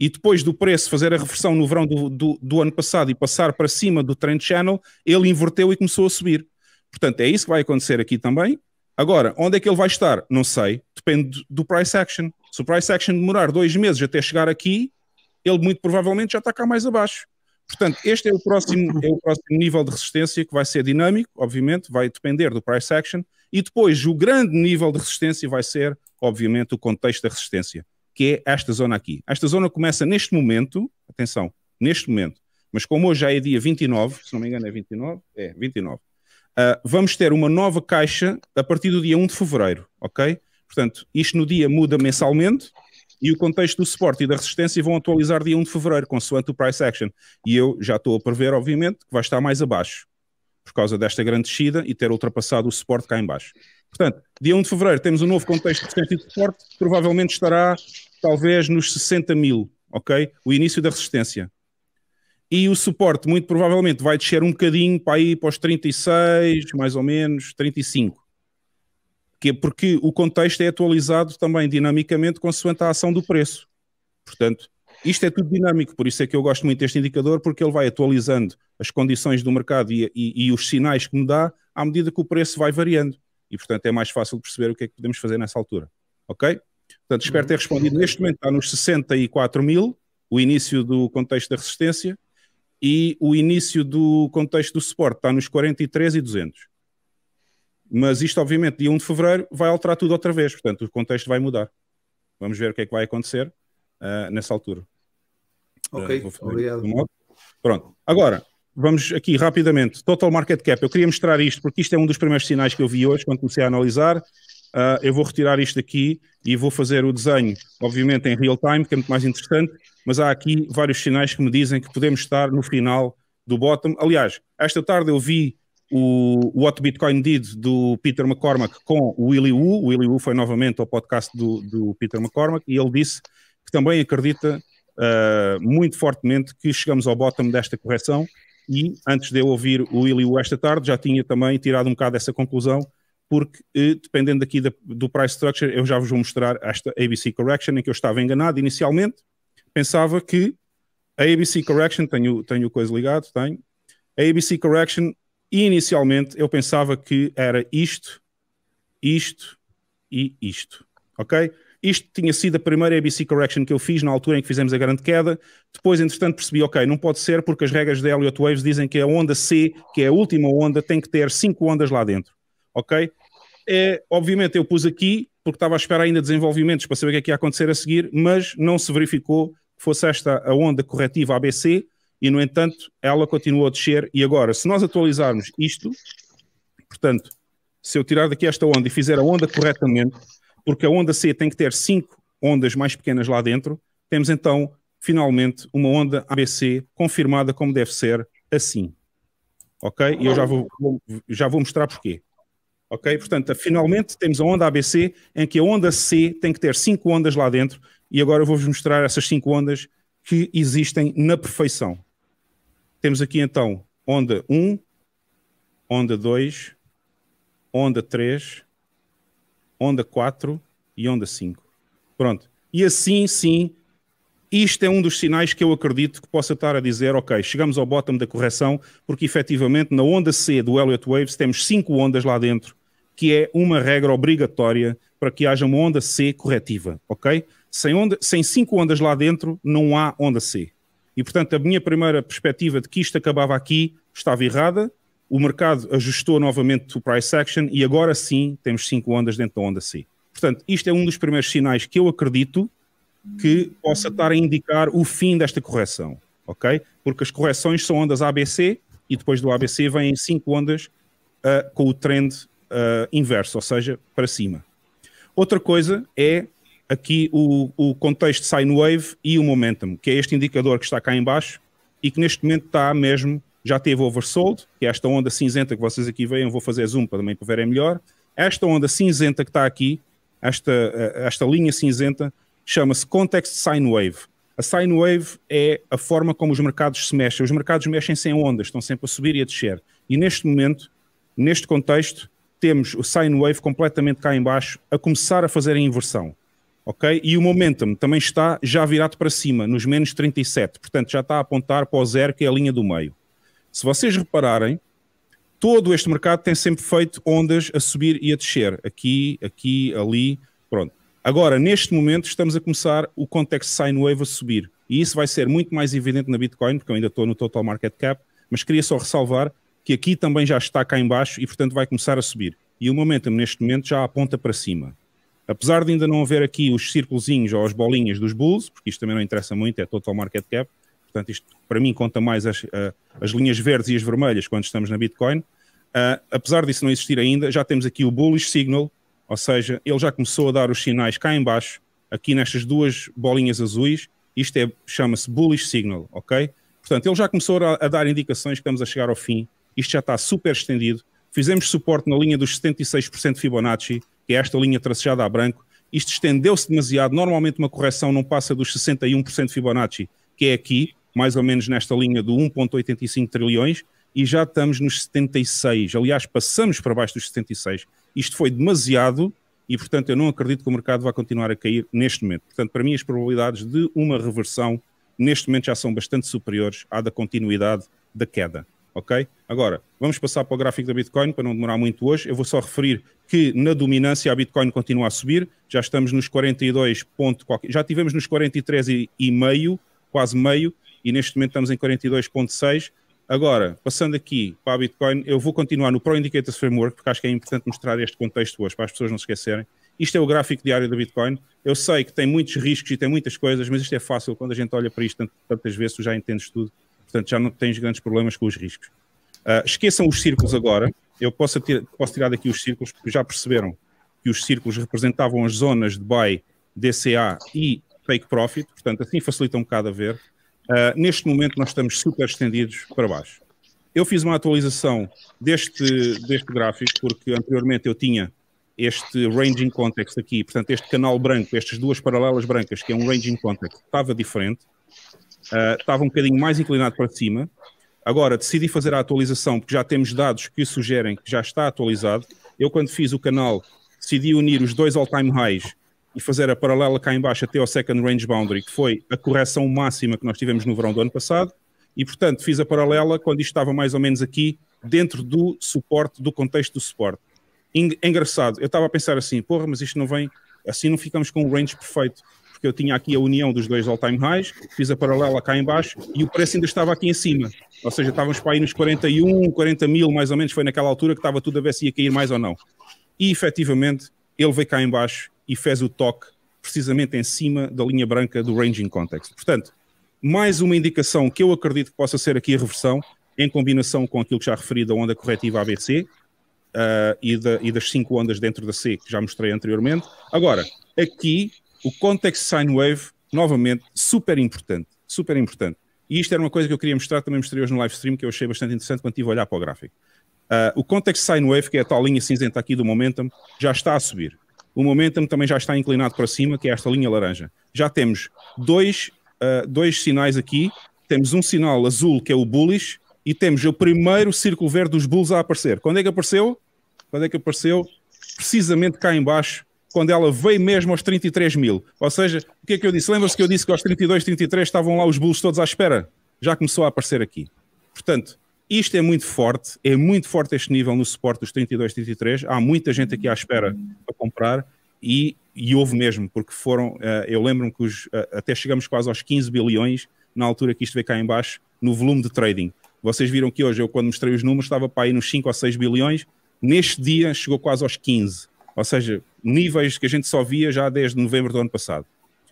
e depois do preço fazer a reversão no verão do, do, do ano passado e passar para cima do trend channel, ele inverteu e começou a subir. Portanto, é isso que vai acontecer aqui também. Agora, onde é que ele vai estar? Não sei depende do price action. Se o price action demorar dois meses até chegar aqui, ele muito provavelmente já está cá mais abaixo. Portanto, este é o próximo, é o próximo nível de resistência que vai ser dinâmico, obviamente, vai depender do price action, e depois o grande nível de resistência vai ser, obviamente, o contexto da resistência, que é esta zona aqui. Esta zona começa neste momento, atenção, neste momento, mas como hoje já é dia 29, se não me engano é 29, é 29, uh, ah, vamos ter uma nova caixa a partir do dia 1 de fevereiro, ok? Portanto, isto no dia muda mensalmente e o contexto do suporte e da resistência vão atualizar dia 1 de fevereiro, consoante o price action. E eu já estou a prever, obviamente, que vai estar mais abaixo por causa desta grande descida e ter ultrapassado o suporte cá embaixo. Portanto, dia 1 de fevereiro temos um novo contexto de resistência e de suporte, provavelmente estará talvez nos 60 mil, ok? O início da resistência. E o suporte, muito provavelmente, vai descer um bocadinho para ir para os 36, mais ou menos, 35 que porque o contexto é atualizado também dinamicamente consoante a ação do preço. Portanto, isto é tudo dinâmico, por isso é que eu gosto muito deste indicador, porque ele vai atualizando as condições do mercado e, e, e os sinais que me dá à medida que o preço vai variando. E, portanto, é mais fácil perceber o que é que podemos fazer nessa altura. Ok? Portanto, espero uhum. ter respondido. Neste momento está nos 64 mil, o início do contexto da resistência, e o início do contexto do suporte está nos 43 e 200. Mas isto, obviamente, dia 1 de fevereiro vai alterar tudo outra vez, portanto, o contexto vai mudar. Vamos ver o que é que vai acontecer uh, nessa altura. Ah, ok, uh, obrigado. Pronto, agora vamos aqui rapidamente. Total Market Cap, eu queria mostrar isto porque isto é um dos primeiros sinais que eu vi hoje quando comecei a analisar. Uh, eu vou retirar isto aqui e vou fazer o desenho, obviamente, em real time, que é muito mais interessante, mas há aqui vários sinais que me dizem que podemos estar no final do bottom. Aliás, esta tarde eu vi o What Bitcoin Did do Peter McCormack com o Willy Wu. O Willy Wu foi novamente ao podcast do, do Peter McCormack e ele disse que também acredita uh, muito fortemente que chegamos ao bottom desta correção. E antes de eu ouvir o Willy Wu esta tarde, já tinha também tirado um bocado essa conclusão, porque eh, dependendo aqui da, do price structure, eu já vos vou mostrar esta ABC Correction em que eu estava enganado inicialmente. Pensava que a ABC Correction, tenho, tenho coisa ligado, tenho. A ABC Correction e inicialmente eu pensava que era isto, isto e isto. Ok? Isto tinha sido a primeira ABC correction que eu fiz na altura em que fizemos a grande queda. Depois, entretanto, percebi, ok, não pode ser porque as regras da Elliott Waves dizem que a onda C, que é a última onda, tem que ter cinco ondas lá dentro. Ok? É, obviamente eu pus aqui porque estava à espera ainda de desenvolvimentos para saber o que é que ia acontecer a seguir, mas não se verificou que fosse esta a onda corretiva ABC, e no entanto ela continuou a descer e agora se nós atualizarmos isto, portanto, se eu tirar daqui esta onda e fizer a onda corretamente, porque a onda C tem que ter cinco ondas mais pequenas lá dentro, temos então finalmente uma onda ABC confirmada como deve ser assim. Ok? E eu já vou, já vou mostrar porquê. Ok? Portanto, finalmente temos a onda ABC em que a onda C tem que ter cinco ondas lá dentro e agora eu vou-vos mostrar essas cinco ondas que existem na perfeição. Temos aqui então onda 1, onda 2, onda 3, onda 4 e onda 5. Pronto. E assim, sim, isto é um dos sinais que eu acredito que possa estar a dizer, ok, chegamos ao bottom da correção, porque efetivamente na onda C do Elliott Waves temos cinco ondas lá dentro, que é uma regra obrigatória para que haja uma onda C corretiva, ok? Sem, onda, sem cinco ondas lá dentro, não há onda C. E, portanto, a minha primeira perspectiva de que isto acabava aqui estava errada. O mercado ajustou novamente o price action e agora sim temos cinco ondas dentro da onda C. Portanto, isto é um dos primeiros sinais que eu acredito que possa estar a indicar o fim desta correção, ok? Porque as correções são ondas ABC e depois do ABC vêm cinco ondas uh, com o trend uh, inverso, ou seja, para cima. Outra coisa é aqui o, o contexto sine wave e o momentum, que é este indicador que está cá embaixo e que neste momento está mesmo, já teve oversold, que é esta onda cinzenta que vocês aqui veem, vou fazer zoom para também para verem melhor. Esta onda cinzenta que está aqui, esta, eh, esta linha cinzenta, chama-se context sine wave. A sine wave é a forma como os mercados se mexem. Os mercados mexem-se em ondas, estão sempre a subir e a descer. E neste momento, neste contexto, temos o sine wave completamente cá embaixo a começar a fazer a inversão ok? E o momentum também está já virado para cima, nos menos 37, portanto já está a apontar para o zero, que é a linha do meio. Se vocês repararem, todo este mercado tem sempre feito ondas a subir e a descer, aqui, aqui, ali, pronto. Agora, neste momento, estamos a começar o contexto sine wave a subir, e isso vai ser muito mais evidente na Bitcoin, porque eu ainda estou no total market cap, mas queria só ressalvar que aqui também já está cá embaixo e, portanto, vai começar a subir. E o momentum, neste momento, já aponta para cima. Apesar de ainda não haver aqui os círculos ou as bolinhas dos Bulls, porque isto também não interessa muito, é total market cap, portanto isto para mim conta mais as, eh, as linhas verdes e as vermelhas quando estamos na Bitcoin, Uh, apesar disso não existir ainda, já temos aqui o bullish signal, ou seja, ele já começou a dar os sinais cá em baixo, aqui nestas duas bolinhas azuis, isto é, chama-se bullish signal, ok? Portanto, ele já começou a, a, dar indicações que estamos a chegar ao fim, isto já está super estendido, fizemos suporte na linha dos 76% Fibonacci, que é esta linha tracejada a branco, isto estendeu-se demasiado. Normalmente uma correção não passa dos 61% Fibonacci, que é aqui, mais ou menos nesta linha do 1,85 trilhões, e já estamos nos 76. Aliás, passamos para baixo dos 76. Isto foi demasiado e, portanto, eu não acredito que o mercado vá continuar a cair neste momento. Portanto, para mim, as probabilidades de uma reversão neste momento já são bastante superiores à da continuidade da queda. Ok? Agora, vamos passar para o gráfico da Bitcoin, para não demorar muito hoje. Eu vou só referir que na dominância a Bitcoin continua a subir, já estamos nos 42 ponto qualquer, já tivemos nos 43 e, meio, quase meio, e neste momento estamos em 42.6. Agora, passando aqui para a Bitcoin, eu vou continuar no Pro Indicators Framework, porque acho que é importante mostrar este contexto hoje, para as pessoas não se esquecerem. Isto é o gráfico diário da Bitcoin. Eu sei que tem muitos riscos e tem muitas coisas, mas isto é fácil. Quando a gente olha para isto tantas vezes, tu já entendes tudo. Portanto, já não tens grandes problemas com os riscos. Uh, esqueçam os círculos agora. Eu posso, tirar, posso tirar daqui os círculos, porque já perceberam que os círculos representavam as zonas de buy, DCA e take profit, portanto, assim facilita um bocado a ver. Uh, neste momento, nós estamos super estendidos para baixo. Eu fiz uma atualização deste, deste gráfico, porque anteriormente eu tinha este ranging context aqui, portanto, este canal branco, estas duas paralelas brancas, que é um ranging context, estava diferente, uh, estava um bocadinho mais inclinado para cima, Agora, decidi fazer a atualização, porque já temos dados que sugerem que já está atualizado. Eu, quando fiz o canal, decidi unir os dois all-time highs e fazer a paralela cá embaixo até ao second range boundary, que foi a correção máxima que nós tivemos no verão do ano passado. E, portanto, fiz a paralela quando isto estava mais ou menos aqui, dentro do suporte, do contexto do suporte. Engraçado, eu estava a pensar assim, porra, mas isto não vem, assim não ficamos com o range perfeito, porque eu tinha aqui a união dos dois all-time highs, fiz a paralela cá embaixo e o preço ainda estava aqui em cima. Ou seja, estávamos para aí nos 41, 40 mil, mais ou menos, foi naquela altura que estava tudo a ver se ia cair mais ou não. E efetivamente, ele veio cá embaixo e fez o toque precisamente em cima da linha branca do Ranging Context. Portanto, mais uma indicação que eu acredito que possa ser aqui a reversão, em combinação com aquilo que já referi da onda corretiva ABC uh, ah, e, da, e, das cinco ondas dentro da C que já mostrei anteriormente. Agora, aqui o context sine wave, novamente, super importante, super importante. E isto era uma coisa que eu queria mostrar, também mostrei hoje no live stream, que eu achei bastante interessante quando estive a olhar para o gráfico. Uh, o context sine wave, que é a tal linha cinzenta aqui do momentum, já está a subir. O momentum também já está inclinado para cima, que é esta linha laranja. Já temos dois, uh, dois sinais aqui. Temos um sinal azul, que é o bullish, e temos o primeiro círculo verde dos bulls a aparecer. Quando é que apareceu? Quando é que apareceu? Precisamente cá embaixo quando ela veio mesmo aos 33 mil. Ou seja, o que é que eu disse? Lembra-se que eu disse que aos 32, 33 estavam lá os bulls todos à espera? Já começou a aparecer aqui. Portanto, isto é muito forte, é muito forte este nível no suporte dos 32, 33. Há muita gente aqui à espera para comprar e, e houve mesmo, porque foram, eh, eu lembro-me que os, eh, até chegamos quase aos 15 bilhões na altura que isto veio cá em baixo, no volume de trading. Vocês viram que hoje, eu quando mostrei os números, estava para aí nos 5 ou 6 bilhões. Neste dia chegou quase aos 15. Ou seja, níveis que a gente só via já desde novembro do ano passado.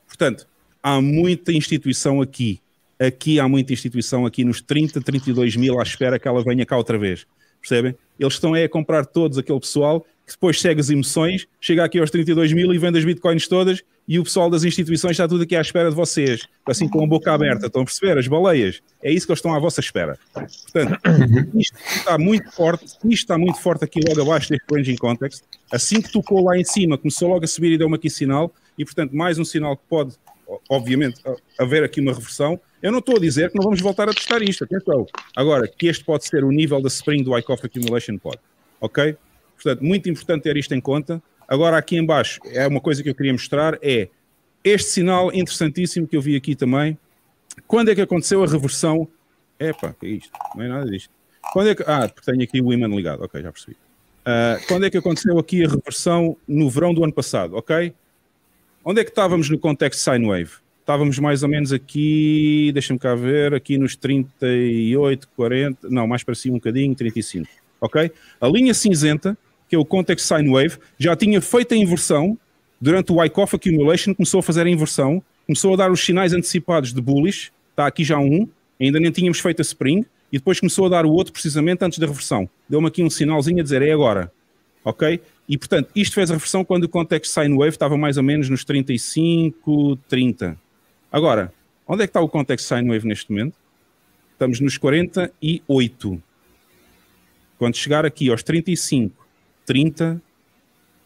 Portanto, há muita instituição aqui. Aqui há muita instituição, aqui nos 30, 32 mil, à espera que ela venha cá outra vez. Percebem? Eles estão a comprar todos aquele pessoal que depois segue as emoções, chega aqui aos 32 mil e vende as bitcoins todas e o pessoal das instituições está tudo aqui à espera de vocês, assim com a boca aberta. Estão a perceber? As baleias. É isso que eles estão à vossa espera. Portanto, isto está muito forte, isto está muito forte aqui logo abaixo deste ranging context. Assim que tocou lá em cima, começou logo a subir e deu-me aqui sinal, e portanto, mais um sinal que pode, obviamente, haver aqui uma reversão. Eu não estou a dizer que não vamos voltar a testar isto, atenção. Agora, que este pode ser o nível da spring do ICOF Accumulation Pod, ok? Portanto, muito importante ter isto em conta. Agora, aqui embaixo é uma coisa que eu queria mostrar, é este sinal interessantíssimo que eu vi aqui também. Quando é que aconteceu a reversão? Epá, que é isto? Não é nada disto. Quando é que... Ah, porque tenho aqui o imã ligado. Ok, já percebi. Uh, quando é que aconteceu aqui a reversão no verão do ano passado, ok? Onde é que estávamos no contexto sine wave? Estávamos mais ou menos aqui, deixa-me cá ver, aqui nos 38, 40, não, mais para cima um bocadinho, 35, ok? A linha cinzenta, que é o contexto sine wave, já tinha feito a inversão durante o Wyckoff Accumulation, começou a fazer a inversão, começou a dar os sinais antecipados de bullish, está aqui já um, ainda nem tínhamos feito a spring, e depois começou a dar o outro precisamente antes da reversão. Deu-me aqui um sinalzinho a dizer é agora. Ok? E portanto, isto fez a reversão quando o contexto sine wave estava mais ou menos nos 35, 30. Agora, onde é que está o contexto sine wave neste momento? Estamos nos 48. Quando chegar aqui aos 35, 30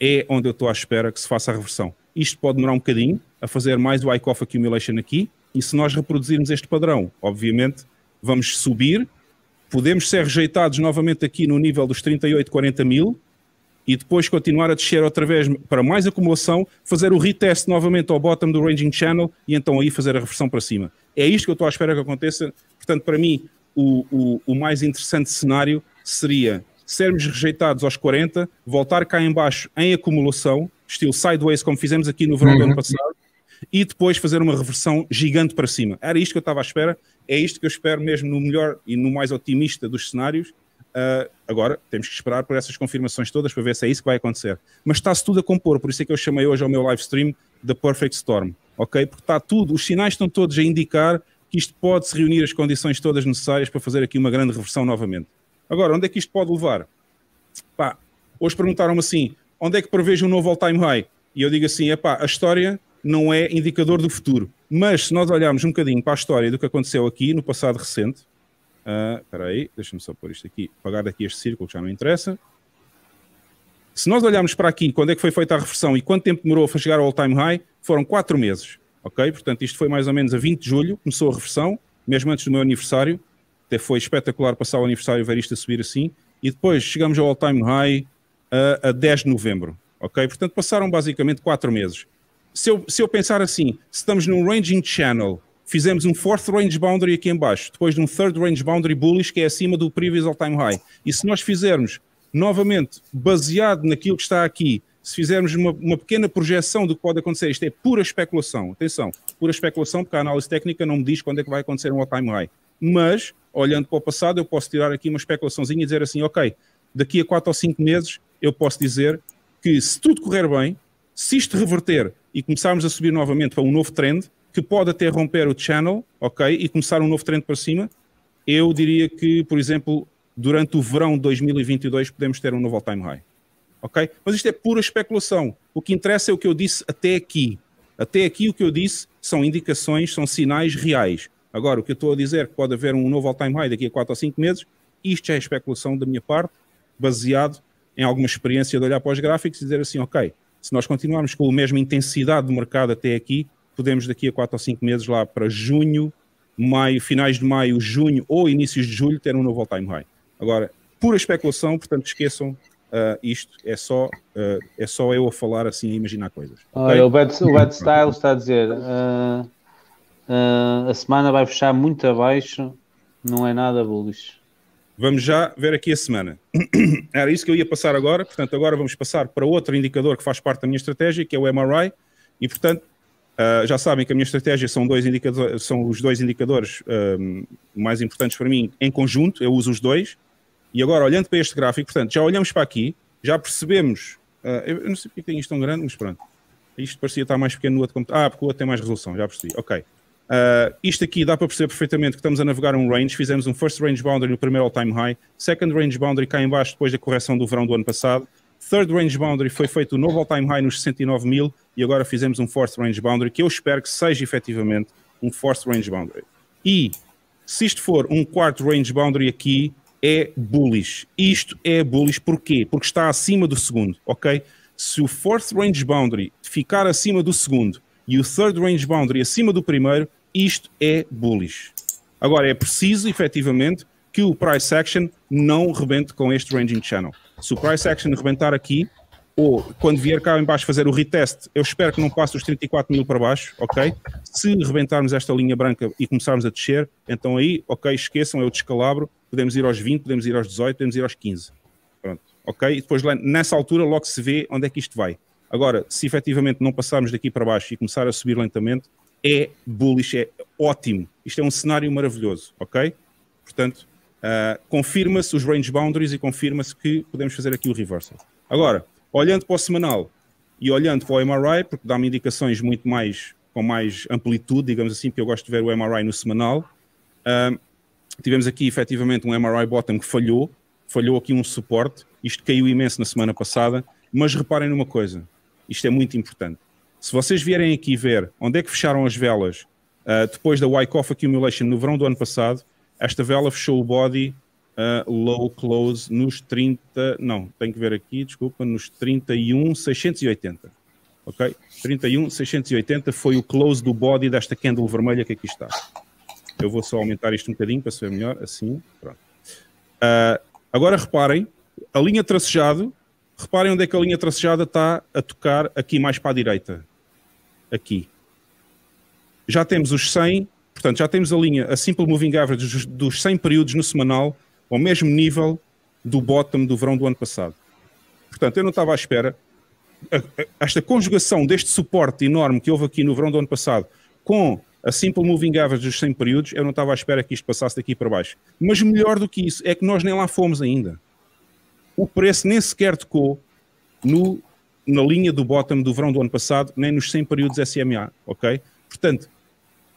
é onde eu estou à espera que se faça a reversão. Isto pode demorar um bocadinho a fazer mais o ICOF accumulation aqui, e se nós reproduzirmos este padrão, obviamente vamos subir podemos ser rejeitados novamente aqui no nível dos 38, 40 mil e depois continuar a descer outra vez para mais acumulação, fazer o retest novamente ao bottom do ranging channel e então aí fazer a reversão para cima. É isto que eu estou à espera que aconteça. Portanto, para mim, o, o, o mais interessante cenário seria sermos rejeitados aos 40, voltar cá embaixo em acumulação, estilo sideways como fizemos aqui no verão uhum. do ano uhum. passado, e depois fazer uma reversão gigante para cima. Era isto que eu estava à espera, é isto que eu espero mesmo no melhor e no mais otimista dos cenários. Uh, agora temos que esperar por essas confirmações todas para ver se é isso que vai acontecer. Mas está-se tudo a compor, por isso é que eu chamei hoje ao meu live stream da Perfect Storm, ok? Porque está tudo, os sinais estão todos a indicar que isto pode se reunir as condições todas necessárias para fazer aqui uma grande reversão novamente. Agora, onde é que isto pode levar? Pá, hoje perguntaram-me assim: onde é que prevejo um novo all-time high? E eu digo assim: é pá, a história não é indicador do futuro. Mas se nós olharmos um bocadinho para a história do que aconteceu aqui no passado recente, uh, espera aí, deixa-me só pôr isto aqui, apagar daqui este círculo que já não interessa. Se nós olharmos para aqui, quando é que foi feita a reversão e quanto tempo demorou para chegar ao all-time high, foram quatro meses, ok? Portanto, isto foi mais ou menos a 20 de julho, começou a reversão, mesmo antes do meu aniversário, até foi espetacular passar o aniversário ver isto a subir assim, e depois chegamos ao all-time high ah, a, a 10 de novembro, ok? Portanto, passaram basicamente quatro meses se eu, se eu pensar assim, estamos num ranging channel, fizemos um fourth range boundary aqui embaixo, depois de um third range boundary bullish que é acima do previous all time high. E se nós fizermos novamente baseado naquilo que está aqui, se fizermos uma, uma, pequena projeção do que pode acontecer, isto é pura especulação, atenção, pura especulação, porque a análise técnica não me diz quando é que vai acontecer um all-time high. Mas, olhando para o passado, eu posso tirar aqui uma especulaçãozinha e dizer assim, ok, daqui a 4 ou 5 meses eu posso dizer que se tudo correr bem, se isto reverter e começarmos a subir novamente para um novo trend, que pode até romper o channel, ok, e começar um novo trend para cima, eu diria que, por exemplo, durante o verão de 2022 podemos ter um novo all-time high, ok? Mas isto é pura especulação. O que interessa é o que eu disse até aqui. Até aqui o que eu disse são indicações, são sinais reais. Agora, o que eu estou a dizer é que pode haver um novo all-time high daqui a 4 ou 5 meses, isto é especulação da minha parte, baseado em alguma experiência de olhar para os gráficos e dizer assim, ok, se nós continuarmos com a mesma intensidade de mercado até aqui, podemos daqui a 4 ou 5 meses, lá para junho, maio, finais de maio, junho ou inícios de julho, ter um novo all-time high. Agora, pura especulação, portanto, esqueçam uh, isto, é só, uh, é só eu a falar assim, a imaginar coisas. Olha, okay? o, Bad, Style está a dizer: uh, a semana vai fechar muito abaixo, não é nada bullish. Vamos já ver aqui a semana. Era isso que eu ia passar agora, portanto, agora vamos passar para outro indicador que faz parte da minha estratégia, que é o MRI, e portanto, uh, já sabem que a minha estratégia são, dois indicadores, são os dois indicadores um, ah, mais importantes para mim em conjunto, eu uso os dois, e agora olhando para este gráfico, portanto, já olhamos para aqui, já percebemos, uh, eu não sei porque tem é isto tão grande, mas pronto, isto parecia estar mais pequeno no outro computador, ah, porque o outro tem mais resolução, já percebi, ok. Uh, isto aqui dá para perceber perfeitamente que estamos a navegar um range, fizemos um first range boundary no primeiro all-time high, second range boundary cá em baixo depois da correção do verão do ano passado, third range boundary foi feito um novo all-time high nos 69 mil e agora fizemos um fourth range boundary que eu espero que seja efetivamente um fourth range boundary. E se isto for um quarto range boundary aqui, é bullish. Isto é bullish porquê? Porque está acima do segundo, ok? Se o fourth range boundary ficar acima do segundo e o third range boundary acima do primeiro, isto é bullish. Agora, é preciso, efetivamente, que o price action não rebente com este ranging channel. Se o price action rebentar aqui, ou quando vier cá em baixo fazer o retest, eu espero que não passe os 34 mil para baixo, ok? Se rebentarmos esta linha branca e começarmos a descer, então aí, ok, esqueçam, eu descalabro, podemos ir aos 20, podemos ir aos 18, podemos ir aos 15. Pronto, ok? E depois nessa altura logo se vê onde é que isto vai. Agora, se efetivamente não passarmos daqui para baixo e começar a subir lentamente, é bullish, é ótimo. Isto é um cenário maravilhoso, ok? Portanto, uh, confirma-se os range boundaries e confirma-se que podemos fazer aqui o reversal. Agora, olhando para o semanal e olhando para o MRI, porque dá-me indicações muito mais, com mais amplitude, digamos assim, porque eu gosto de ver o MRI no semanal, uh, tivemos aqui efetivamente um MRI bottom que falhou, falhou aqui um suporte, isto caiu imenso na semana passada, mas reparem numa coisa, isto é muito importante se vocês vierem aqui ver onde é que fecharam as velas uh, depois da Wyckoff Accumulation no verão do ano passado, esta vela fechou o body uh, low close nos 30, não, tenho que ver aqui, desculpa, nos 31,680. Ok? 31,680 foi o close do body desta candle vermelha que aqui está. Eu vou só aumentar isto um bocadinho para ser melhor, assim, pronto. Uh, agora reparem, a linha tracejado Reparem onde é que a linha tracejada está a tocar aqui mais para a direita. Aqui. Já temos os 100, portanto, já temos a linha, a simple moving average dos 100 períodos no semanal, ao mesmo nível do bottom do verão do ano passado. Portanto, eu não estava à espera. Esta conjugação deste suporte enorme que houve aqui no verão do ano passado com a simple moving average dos 100 períodos, eu não estava à espera que isto passasse daqui para baixo. Mas melhor do que isso, é que nós nem lá fomos ainda o preço nem sequer tocou no, na linha do bottom do verão do ano passado, nem nos 100 períodos SMA, ok? Portanto,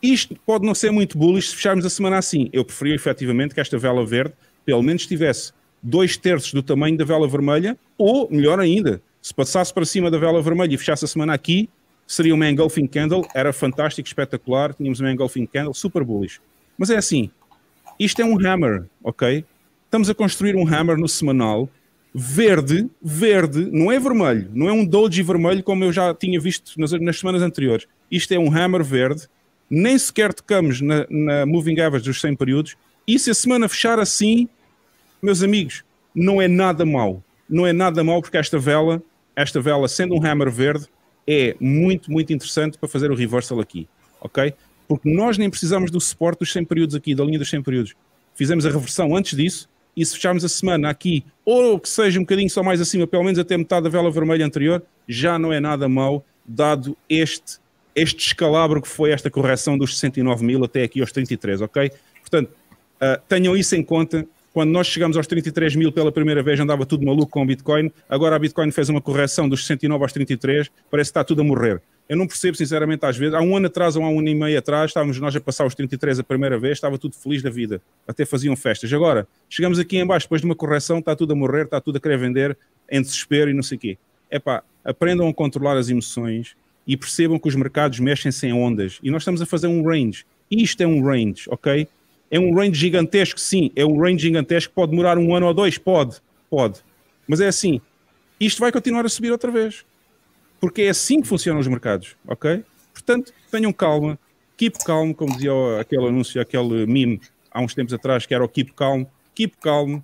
isto pode não ser muito bullish se fecharmos a semana assim. Eu preferia efetivamente que esta vela verde pelo menos tivesse dois terços do tamanho da vela vermelha, ou melhor ainda, se passasse para cima da vela vermelha e fechasse a semana aqui, seria uma engulfing candle, era fantástico, espetacular, tínhamos uma engulfing candle, super bullish. Mas é assim, isto é um hammer, ok? Estamos a construir um hammer no semanal verde, verde, não é vermelho, não é um Doji vermelho como eu já tinha visto nas, nas semanas anteriores. Isto é um Hammer verde, nem sequer tocamos na, na Moving Average dos 100 períodos. E se a semana fechar assim, meus amigos, não é nada mal. Não é nada mal porque esta vela, esta vela sendo um Hammer verde, é muito, muito interessante para fazer o reversal aqui, ok? Porque nós nem precisamos do suporte dos 100 períodos aqui, da linha dos 100 períodos. Fizemos a reversão antes disso e se fecharmos a semana aqui, ou que seja um bocadinho só mais acima, pelo menos até metade da vela vermelha anterior, já não é nada mau, dado este, este escalabro que foi esta correção dos 69 mil até aqui aos 33, ok? Portanto, uh, tenham isso em conta, quando nós chegamos aos 33 mil pela primeira vez, andava tudo maluco com o Bitcoin. Agora a Bitcoin fez uma correção dos 69 aos 33, parece que está tudo a morrer. Eu não percebo, sinceramente, às vezes. Há um ano atrás ou há um ano e meio atrás, estávamos nós a passar os 33 a primeira vez, estava tudo feliz da vida, até faziam festas. Agora, chegamos aqui embaixo, depois de uma correção, está tudo a morrer, está tudo a querer vender, em desespero e não sei o quê. Epá, aprendam a controlar as emoções e percebam que os mercados mexem-se ondas. E nós estamos a fazer um range. Isto é um range, ok? É um range gigantesco, sim. É um range gigantesco. Pode demorar um ano ou dois? Pode, pode. Mas é assim. Isto vai continuar a subir outra vez. Porque é assim que funcionam os mercados, ok? Portanto, tenham calma. Keep calm, como dizia aquele anúncio, aquele meme há uns tempos atrás, que era o keep calm. Keep calm,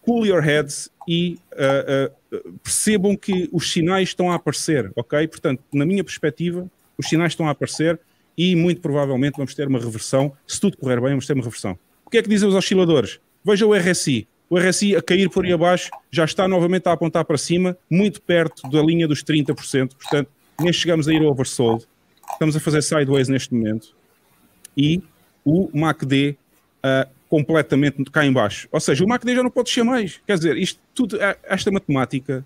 cool your heads e uh, uh, percebam que os sinais estão a aparecer, ok? Portanto, na minha perspectiva, os sinais estão a aparecer e muito provavelmente vamos ter uma reversão. Se tudo correr bem, vamos ter uma reversão. O que é que dizem os osciladores? Veja o RSI. O RSI a cair por aí abaixo já está novamente a apontar para cima, muito perto da linha dos 30%. Portanto, nem chegamos a ir ao oversold. Estamos a fazer sideways neste momento. E o MACD uh, ah, completamente cá em baixo. Ou seja, o MACD já não pode descer mais. Quer dizer, isto tudo, ah, esta matemática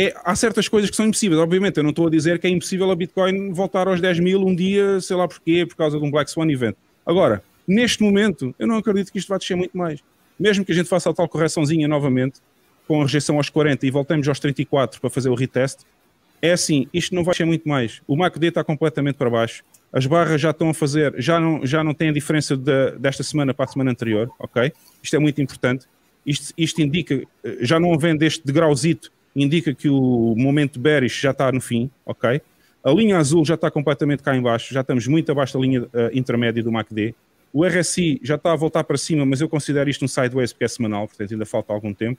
é, há certas coisas que são impossíveis. Obviamente, eu não estou a dizer que é impossível a Bitcoin voltar aos 10 mil um dia, sei lá porquê, por causa de um Black Swan event. Agora, neste momento, eu não acredito que isto vá descer muito mais. Mesmo que a gente faça a tal correçãozinha novamente, com a rejeição aos 40 e voltemos aos 34 para fazer o retest, é assim, isto não vai descer muito mais. O MACD está completamente para baixo. As barras já estão a fazer, já não, já não tem a diferença de, desta semana para a semana anterior, ok? Isto é muito importante. Isto, isto indica, eh, já não vendo este degrauzito indica que o momento bearish já está no fim, ok? A linha azul já está completamente cá embaixo, já estamos muito abaixo da linha uh, intermédia do MACD. O RSI já está a voltar para cima, mas eu considero isto um sideways porque é semanal, portanto ainda falta algum tempo.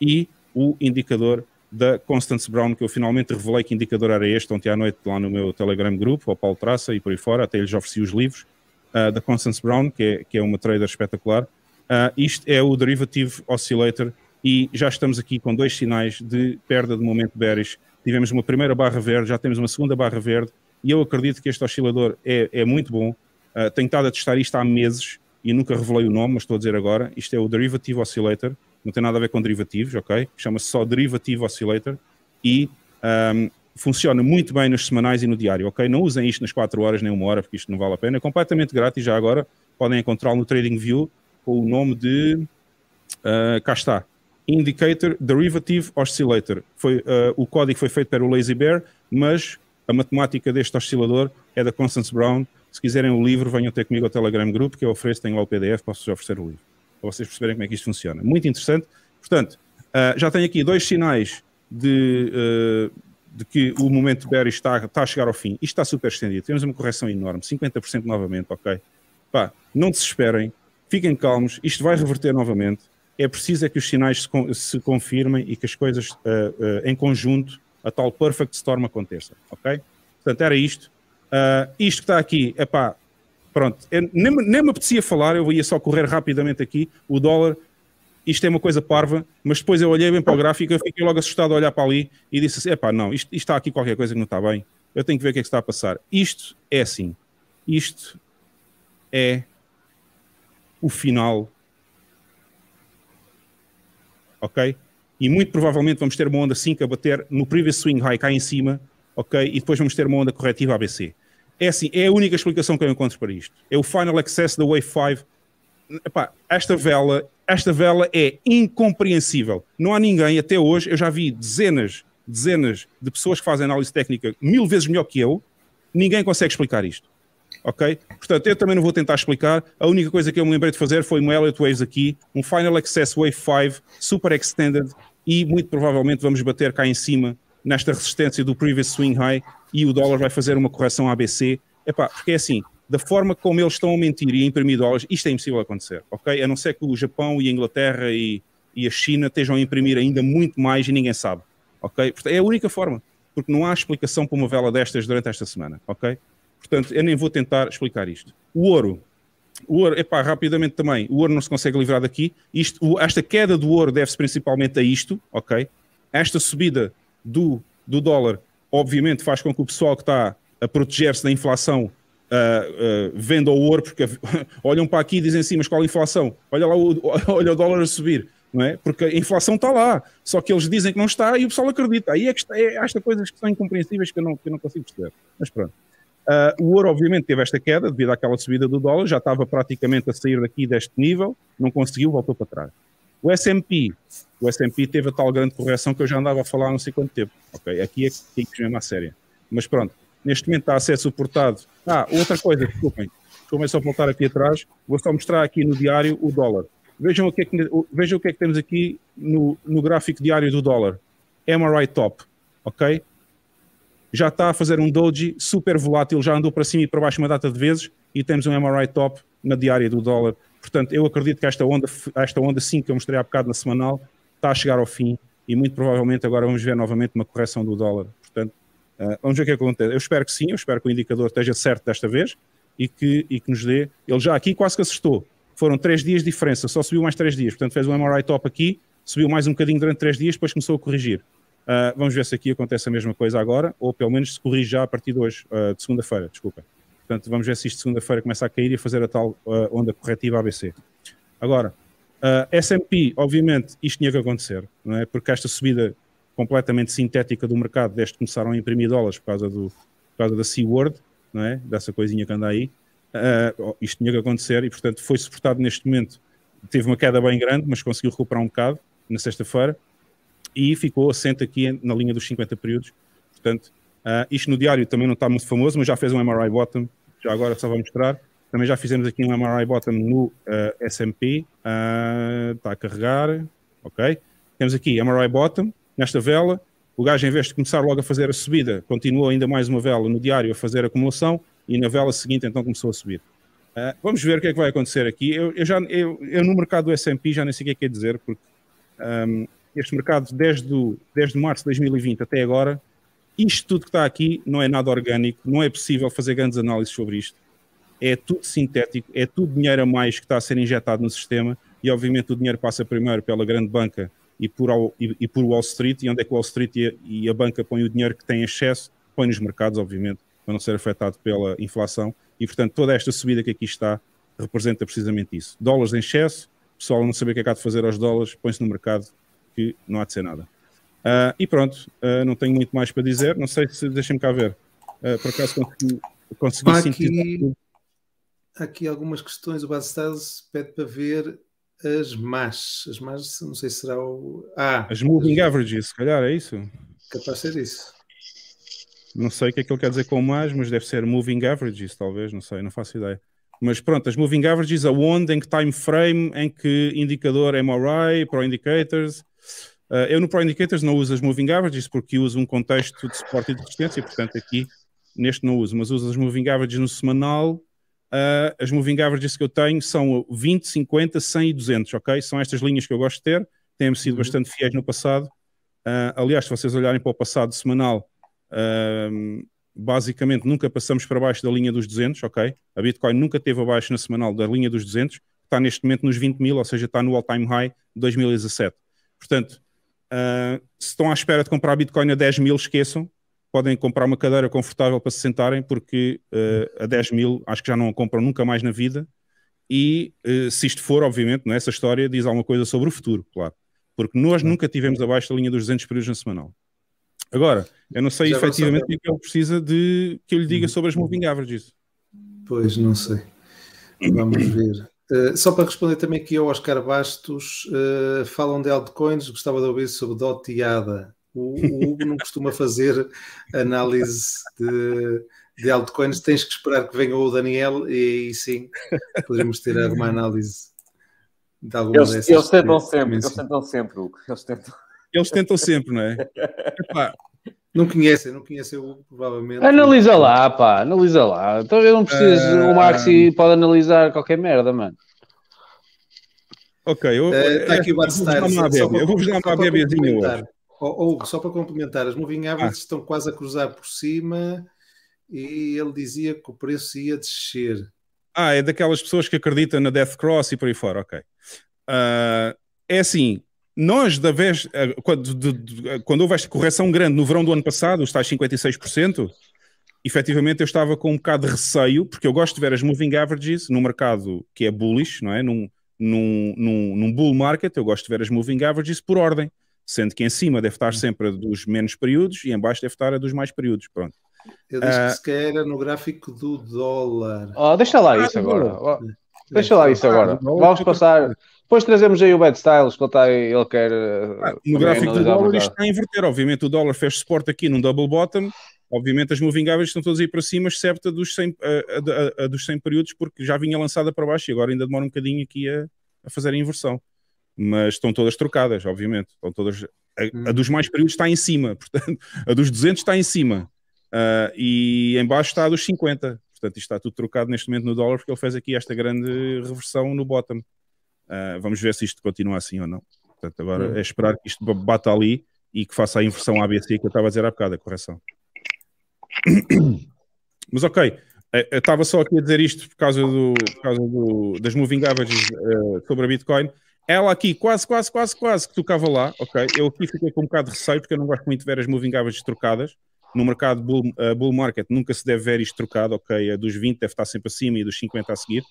E o indicador da Constance Brown, que eu finalmente revelei que indicador era este ontem à noite lá no meu Telegram grupo, ao Paulo Traça e por aí fora, até lhes ofereci os livros uh, da Constance Brown, que é, que é uma trader espetacular. Uh, isto é o Derivative Oscillator e já estamos aqui com dois sinais de perda de momento bearish. Tivemos uma primeira barra verde, já temos uma segunda barra verde e eu acredito que este oscilador é, é muito bom. Uh, tenho estado a testar isto há meses e nunca revelei o nome, mas estou a dizer agora. Isto é o Derivative Oscillator, não tem nada a ver com derivativos, ok? Chama-se só Derivative Oscillator e um, ah, funciona muito bem nos semanais e no diário, ok? Não usem isto nas 4 horas nem uma hora, porque isto não vale a pena. É completamente grátis já agora. Podem encontrá-lo no TradingView com o nome de. Uh, cá está. Indicator Derivative Oscillator. Foi, uh, o código foi feito para o Lazy Bear, mas a matemática deste oscilador é da Constance Brown. Se quiserem o livro, venham ter comigo ao Telegram Group, que eu ofereço, tenho lá o PDF, posso-vos oferecer o livro, para vocês perceberem como é que isto funciona. Muito interessante. Portanto, uh, já tenho aqui dois sinais de, uh, de que o momento bearish está, está, a chegar ao fim. Isto está super estendido. Temos uma correção enorme, 50% novamente, ok? Pá, não desesperem, fiquem calmos, isto vai reverter novamente é preciso é que os sinais se, se confirmem e que as coisas uh, uh, em conjunto, a tal perfect storm aconteça, ok? Portanto, era isto. Uh, isto que está aqui, é pá, pronto, nem, nem me apetecia falar, eu ia só correr rapidamente aqui, o dólar, isto é uma coisa parva, mas depois eu olhei bem para o gráfico, eu fiquei logo assustado a olhar para ali e disse assim, é pá, não, isto, isto está aqui qualquer coisa que não está bem, eu tenho que ver o que é que está a passar. Isto é assim, isto é o final ok? E muito provavelmente vamos ter uma onda 5 a bater no previous swing high cá em cima, ok? E depois vamos ter uma onda corretiva ABC. É assim, é a única explicação que eu encontro para isto. É o final access da Wave 5. Epá, esta vela, esta vela é incompreensível. Não há ninguém, até hoje, eu já vi dezenas, dezenas de pessoas que fazem análise técnica mil vezes melhor que eu, ninguém consegue explicar isto. Ok? Portanto, eu também não vou tentar explicar. A única coisa que eu me lembrei de fazer foi um Elliott Waves aqui, um Final Access Wave 5 Super Extended e muito provavelmente vamos bater cá em cima nesta resistência do Previous Swing High e o dólar vai fazer uma correção ABC. Epá, porque é assim, da forma como eles estão a mentir e a imprimir dólares, isto é impossível acontecer, ok? A não ser que o Japão e a Inglaterra e, e a China estejam a imprimir ainda muito mais e ninguém sabe, ok? Portanto, É a única forma, porque não há explicação para uma vela destas durante esta semana, ok? Portanto, eu nem vou tentar explicar isto. O ouro. O ouro, epá, rapidamente também, o ouro não se consegue livrar daqui. Isto, esta queda do ouro deve-se principalmente a isto, ok? Esta subida do, do dólar, obviamente, faz com que o pessoal que está a proteger-se da inflação uh, uh, venda o ouro, porque olham para aqui e dizem assim, mas qual a inflação? Olha lá, o, olha o dólar a subir. Não é? Porque a inflação está lá, só que eles dizem que não está e o pessoal acredita. Aí é que está, é, há coisas que são incompreensíveis que eu não, que eu não consigo perceber. Mas pronto. Uh, o ouro, obviamente, teve esta queda devido àquela subida do dólar, já estava praticamente a sair daqui deste nível, não conseguiu, voltou para trás. O S&P, o S&P teve a tal grande correção que eu já andava a falar não sei quanto tempo. Ok, aqui é que tem que mesmo a séria. Mas pronto, neste momento está a ser suportado. Ah, outra coisa, desculpem, começo a voltar aqui atrás, vou só mostrar aqui no diário o dólar. Vejam o que é que, vejam o que, é que temos aqui no, no gráfico diário do dólar. MRI top, ok? já está a fazer um doji super volátil, já andou para cima e para baixo uma data de vezes e temos um MRI top na diária do dólar. Portanto, eu acredito que esta onda, esta onda 5 que eu mostrei há bocado na semanal está a chegar ao fim e muito provavelmente agora vamos ver novamente uma correção do dólar. Portanto, uh, vamos ver o que acontece. Eu espero que sim, eu espero que o indicador esteja certo desta vez e que, e que nos dê. Ele já aqui quase que acertou. Foram três dias de diferença, só subiu mais três dias. Portanto, fez um MRI top aqui, subiu mais um bocadinho durante três dias, depois começou a corrigir. Uh, vamos ver se aqui acontece a mesma coisa agora, ou pelo menos se corrige já a partir de hoje, uh, de segunda-feira, desculpa. Portanto, vamos ver se isto segunda-feira começa a cair e a fazer a tal uh, onda corretiva ABC. Agora, S&P, obviamente, isto tinha que acontecer, não é? Porque esta subida completamente sintética do mercado, que começaram a imprimir dólares por causa, do, por causa da SeaWorld, não é? Dessa coisinha que anda aí. Oh, isto tinha que acontecer e, portanto, foi suportado neste momento. Teve uma queda bem grande, mas conseguiu recuperar um bocado na sexta-feira e ficou assente aqui na linha dos 50 períodos. Portanto, uh, isto no diário também não está muito famoso, mas já fez um MRI bottom, já agora só vou mostrar. Também já fizemos aqui um MRI bottom no uh, ah, SMP, uh, ah, está a carregar, ok. Temos aqui MRI bottom, nesta vela, o gajo em vez de começar logo a fazer a subida, continuou ainda mais uma vela no diário a fazer a acumulação e na vela seguinte então começou a subir. Uh, vamos ver o que é que vai acontecer aqui. Eu, eu já, eu, eu no mercado do S&P já nem sei o que é que é dizer, porque um, este mercado desde, desde março de 2020 até agora, isto tudo que está aqui não é nada orgânico, não é possível fazer grandes análises sobre isto. É tudo sintético, é tudo dinheiro a mais que está a ser injetado no sistema e, obviamente, o dinheiro passa primeiro pela grande banca e por, e, e por Wall Street, e onde é que Wall Street e a, e a banca põem o dinheiro que tem excesso, põe nos mercados, obviamente, para não ser afetado pela inflação. E, portanto, toda esta subida que aqui está representa precisamente isso. Dólares em excesso, pessoal não saber o que é que há de fazer aos dólares, põe-se no mercado que não há de ser nada. Uh, e pronto, uh, não tenho muito mais para dizer. Não sei se deixem-me cá ver. Uh, por acaso consegui, consegui aqui, sentir. Aqui algumas questões. O Bastards pede para ver as más. As más, não sei se será o. Ah, as moving as... averages, se calhar, é isso? Capaz de ser isso. Não sei o que é que ele quer dizer com mais, mas deve ser moving averages, talvez, não sei, não faço ideia. Mas pronto, as moving averages, aonde, em que time frame, em que indicador MRI, Pro Indicators. Uh, eu no Pro Indicators não uso as moving averages porque uso um contexto de suporte e de resistência, portanto aqui neste não uso, mas uso as moving averages no semanal. Uh, as moving averages que eu tenho são 20, 50, 100 e 200, ok? São estas linhas que eu gosto de ter, têm-me sido uhum. bastante fiéis no passado. Uh, aliás, se vocês olharem para o passado semanal, uh, basicamente nunca passamos para baixo da linha dos 200, ok? A Bitcoin nunca teve abaixo na semanal da linha dos 200, está neste momento nos 20 mil, ou seja, está no all-time high de 2017. Portanto, uh, se estão à espera de comprar Bitcoin a 10 mil, esqueçam, podem comprar uma cadeira confortável para se sentarem, porque uh, a 10 mil acho que já não a compram nunca mais na vida. E uh, se isto for, obviamente, nessa é? história diz alguma coisa sobre o futuro, claro. Porque nós nunca tivemos abaixo da linha dos 200 períodos na semanal. Agora, eu não sei Já efetivamente o é que ele precisa de que eu lhe diga uhum. sobre as moving averages. Pois, não sei. Vamos ver. Uh, só para responder também aqui ao Oscar Bastos, uh, falam de altcoins, gostava de ouvir sobre DOT e ADA. O, o Hugo não costuma fazer análise de, de altcoins, tens que esperar que venha o Daniel e aí sim poderemos ter alguma análise eles, Eles tentam sempre, eles tentam sempre, Hugo. Eles tentam. Eles tentam sempre, não é? Epá, não conhecem, não conhecem o provavelmente. Analisa lá, pá, analisa lá. Então eu não preciso. Uh... O ah. Maxi pode analisar qualquer merda, mano. Ok, eu, está eh, uh, aqui o Eu vou-vos dar uma bebezinha hoje. Oh, Ou oh, só para complementar, as moving averages ah. estão quase a cruzar por cima e ele dizia que o preço ia descer. Ah, é daquelas pessoas que acreditam na Death Cross e por aí fora, ok. Uh, é assim, nós, da vez, eh, quando, de, de, quando houve esta correção grande no verão do ano passado, os tais 56%, efetivamente eu estava com um bocado de receio, porque eu gosto de ver as moving averages num mercado que é bullish, não é? Num, num, num, num bull market, eu gosto de ver as moving averages por ordem, sendo que em cima deve estar uhum. sempre a dos menos períodos e em baixo deve estar a dos mais períodos, pronto. Eu disse uh, que ah, sequer era no gráfico do dólar. Oh, deixa lá isso ah, agora. Deixa lá isso ah, agora. Vamos passar, depois trazemos aí o Bad Styles, que ele, está, ele quer. Ah, eh, no gráfico do dólar, isto está a inverter. Obviamente, o dólar fez suporte aqui num double bottom. Obviamente, as moving averages estão todas aí para cima, excepto a dos 100, a, a, a, dos 100 períodos, porque já vinha lançada para baixo e agora ainda demora um bocadinho aqui a, a fazer a inversão. Mas estão todas trocadas, obviamente. Estão todas, a, hum. dos mais períodos está em cima, portanto, a dos 200 está em cima. Uh, e embaixo está a dos 50. Portanto, isto está tudo trocado neste momento no dólar, porque ele fez aqui esta grande reversão no bottom. Uh, vamos ver se isto continua assim ou não. Portanto, agora hum. é esperar que isto bata ali e que faça a inversão ABC que eu estava a dizer há bocado, a correção. Mas ok, eh, eu estava só aqui a dizer isto por causa, do, por causa do, das moving averages uh, sobre a Bitcoin. Ela aqui quase, quase, quase, quase que tocava lá, ok? Eu aqui fiquei com um bocado de receio porque eu não gosto muito de ver as moving averages trocadas. No mercado bull, uh, bull market nunca se deve ver isto trocado, ok? A dos 20 deve estar sempre acima e dos 50 a seguir.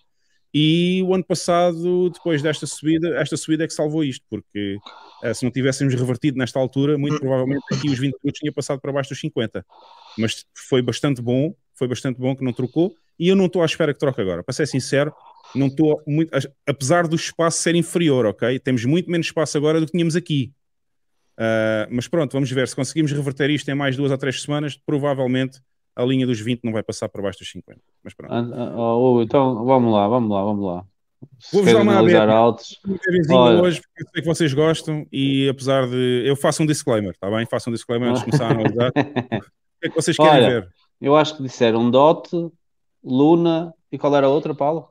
E o ano passado, depois desta subida, esta subida é que salvou isto, porque eh, se não tivéssemos revertido nesta altura, muito hum. provavelmente aqui os 20 minutos tinha passado para baixo dos 50. Mas foi bastante bom, foi bastante bom que não trocou, e eu não estou à espera que troque agora. Para ser sincero, não estou muito. Apesar do espaço ser inferior, ok? Temos muito menos espaço agora do que tínhamos aqui. Uh, mas pronto, vamos ver. Se conseguimos reverter isto em mais duas ou três semanas, provavelmente a linha dos 20 não vai passar para baixo dos 50. Mas pronto. Ah, ah, ah, então vamos lá, vamos lá, vamos lá. Vou-vos dar uma aberta. Altos. hoje, porque eu sei que vocês gostam e apesar de. Eu faço um disclaimer, está bem? Faço um disclaimer antes de começar a analisar. o que é que vocês querem Olha, ver? Eu acho que disseram Dot, Luna e qual era a outra, Paulo?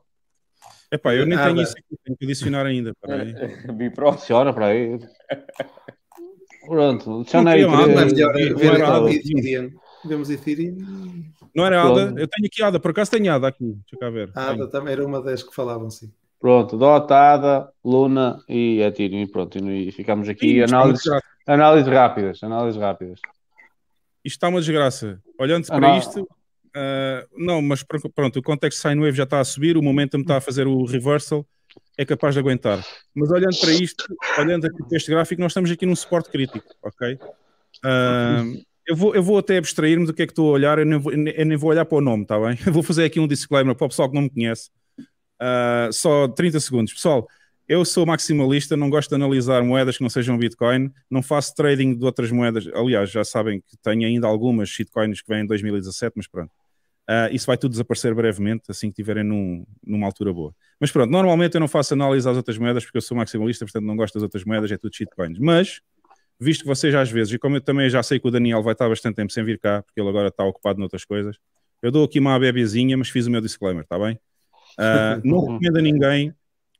É Epá, eu nem Nada. tenho isso aqui, tenho que adicionar ainda. Bipro. Senhora, para aí. Pronto, adiciona eu Não, não, não, Podemos ir Não era Pronto. Eu tenho aqui ADA, por acaso tenho ADA aqui. Deixa cá ver. ADA ah, tenho. também era uma das que falavam, sim. Pronto, Dota, ADA, Luna e Atino. E pronto, e ficamos aqui. Sim, é análises, análises rápidas, análises rápidas. Isto está uma desgraça. Olhando para isto, uh, não, mas pronto, o contexto sine wave já está a subir, o momentum está a fazer o reversal, é capaz de aguentar. Mas olhando para isto, olhando aqui para este gráfico, nós estamos aqui num suporte crítico, ok? Uh, eu vou, eu vou até abstrair-me do que é que estou a olhar, eu nem, vou, eu nem vou olhar para o nome, está bem? Eu vou fazer aqui um disclaimer para o pessoal que não me conhece. Uh, só 30 segundos. Pessoal, eu sou maximalista, não gosto de analisar moedas que não sejam Bitcoin, não faço trading de outras moedas. Aliás, já sabem que tenho ainda algumas shitcoins que vêm em 2017, mas pronto. Uh, isso vai tudo desaparecer brevemente, assim que estiverem num, numa altura boa. Mas pronto, normalmente eu não faço análise às outras moedas porque eu sou maximalista, portanto não gosto das outras moedas, é tudo shitcoins. Mas visto que vocês às vezes, e como eu também já sei que o Daniel vai estar bastante tempo sem vir cá, porque ele agora está ocupado noutras coisas, eu dou aqui uma bebezinha, mas fiz o meu disclaimer, está bem? Uh, não recomendo a ninguém.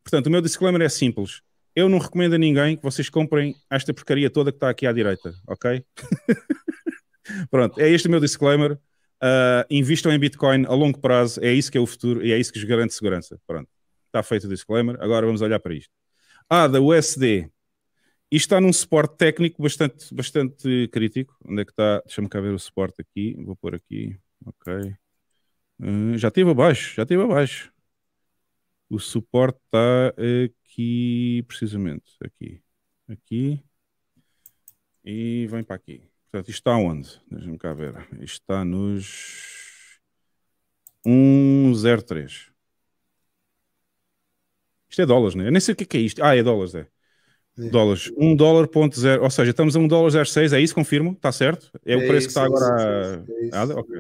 Portanto, o meu disclaimer é simples. Eu não recomendo a ninguém que vocês comprem esta porcaria toda que está aqui à direita, ok? Pronto, é este o meu disclaimer. Uh, invistam em Bitcoin a longo prazo, é isso que é o futuro e é isso que os garante segurança. Pronto, está feito o disclaimer. Agora vamos olhar para isto. Ah, da USD, e está num suporte técnico bastante, bastante crítico. Onde é que está? Deixa-me cá ver o suporte aqui. Vou pôr aqui. Ok. Uh, já esteve abaixo, já teve abaixo. O suporte está aqui, precisamente. Aqui. Aqui. E vem para aqui. Portanto, isto está onde? Deixa-me cá ver. Isto está nos 103. Isto é dólares, não é? Eu nem sei o que é, é isto. Ah, é dólares, é. Dólares. 1 dólar ponto zero, ou seja, estamos a 1 dólar 06, é isso? Confirmo, está certo? É, é o preço tá isso, que é está agora é, é ADA? É okay.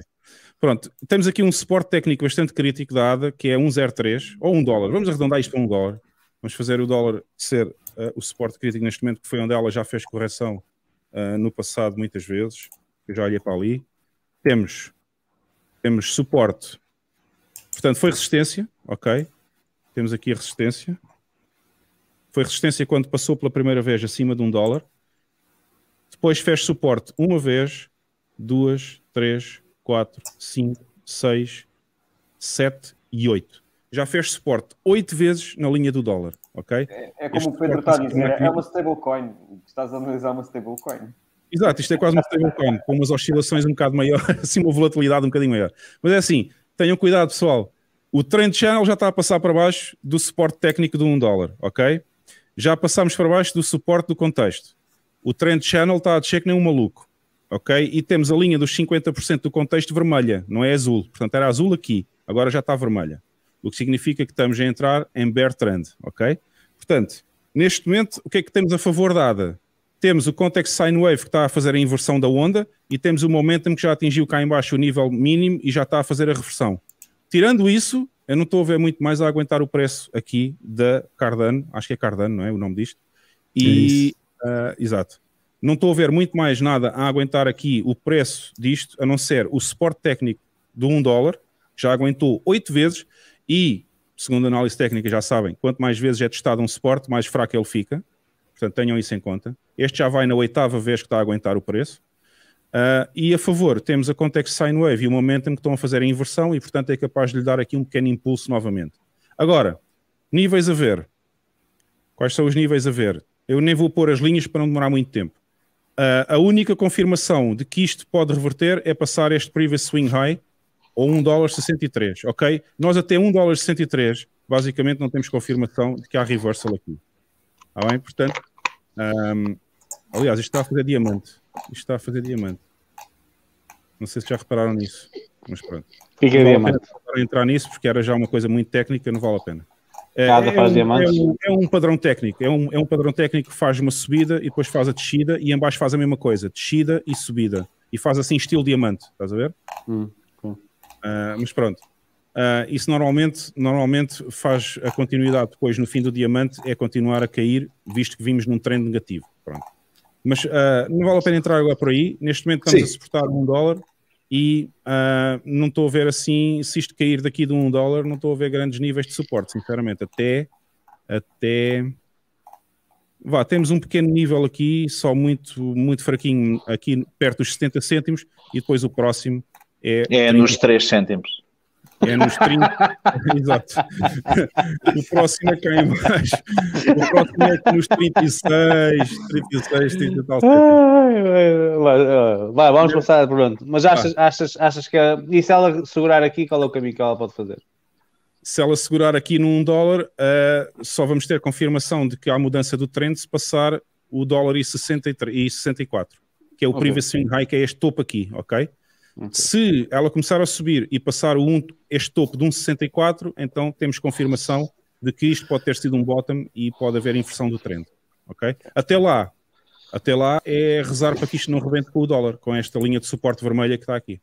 Pronto, temos aqui um suporte técnico bastante crítico da ADA, que é 1,03 ou 1 dólar. Vamos arredondar isto para 1 dólar. Vamos fazer o dólar ser uh, o suporte crítico neste momento, que foi onde ela já fez correção uh, no passado muitas vezes. Eu já olhei para ali. Temos, temos suporte. Portanto, foi resistência, ok? Temos aqui a resistência foi resistência quando passou pela primeira vez acima de um dólar. Depois fez suporte uma vez, duas, três, quatro, cinco, seis, sete e oito. Já fez suporte oito vezes na linha do dólar, ok? É, é como este o Pedro está a assim dizer, é, é uma stablecoin. Estás a analisar uma stablecoin. Exato, isto é quase uma stablecoin, com umas oscilações um bocado maior, assim uma volatilidade um bocadinho maior. Mas é assim, tenham cuidado pessoal, o trend channel já está a passar para baixo do suporte técnico de um dólar, ok? Já passámos para baixo do suporte do contexto. O trend channel está a descer que nem um maluco. Ok? E temos a linha dos 50% do contexto vermelha, não é azul. Portanto, era azul aqui, agora já está vermelha. O que significa que estamos a entrar em bear trend. Ok? Portanto, neste momento, o que é que temos a favor dada? Temos o context sine wave que está a fazer a inversão da onda e temos o momentum que já atingiu cá embaixo o nível mínimo e já está a fazer a reversão. Tirando isso, eu não estou a ver muito mais a aguentar o preço aqui da Cardano, acho que é Cardano, não é o nome disto? E, é uh, exato. Não estou a ver muito mais nada a aguentar aqui o preço disto, a não ser o suporte técnico de 1 dólar, que já aguentou 8 vezes e, segundo análise técnica, já sabem, quanto mais vezes é testado um suporte, mais fraco ele fica. Portanto, tenham isso em conta. Este já vai na oitava vez que está a aguentar o preço. Uh, e a favor, temos a context sine wave e o momentum que estão a fazer a inversão e, portanto, é capaz de lhe dar aqui um pequeno impulso novamente. Agora, níveis a ver. Quais são os níveis a ver? Eu nem vou pôr as linhas para não demorar muito tempo. Uh, a única confirmação de que isto pode reverter é passar este previous swing high ou dólar 63, ok? Nós até dólar 63, basicamente, não temos confirmação de que há reversal aqui. Está bem? Portanto, um, ah, aliás, isto está a fazer diamante e está a fazer diamante. Não sei se já repararam nisso, mas pronto. Fica não entrar nisso porque era já uma coisa muito técnica, não vale a pena. É, Cada é, um, É um, é, um, padrão técnico. É um, é um padrão técnico que faz uma subida e depois faz a descida e em baixo faz a mesma coisa, descida e subida. E faz assim estilo diamante, estás a ver? hum. Uh, mas pronto. Uh, isso normalmente, normalmente faz a continuidade depois no fim do diamante é continuar a cair, visto que vimos num trem negativo. Pronto. Mas uh, não vale a pena entrar agora por aí. Neste momento estamos Sim. a suportar um dólar e uh, não estou a ver assim, se isto cair daqui de um dólar, não estou a ver grandes níveis de suporte, sinceramente. Até, até, vá, temos um pequeno nível aqui, só muito, muito fraquinho, aqui perto dos 70 cêntimos, e depois o próximo é... É 30. nos 3 cêntimos. É nos 30. Exato. O próximo é cá em baixo. É o próximo é nos 36, 36, 30 e tal. Vai, vamos passar, pronto. Mas achas, achas, achas que. A... E se ela segurar aqui, qual é o caminho que ela pode fazer? Se ela segurar aqui no 1 dólar, uh, só vamos ter confirmação de que há mudança do trend se passar o dólar e, 63, e 64, que é o okay. Privacy High, que é este topo aqui, ok? Okay. Se ela começar a subir e passar o um, este topo de 1,64, então temos confirmação de que isto pode ter sido um bottom e pode haver inversão do trend. Okay? Até lá, até lá é rezar para que isto não rebente com o dólar, com esta linha de suporte vermelha que está aqui.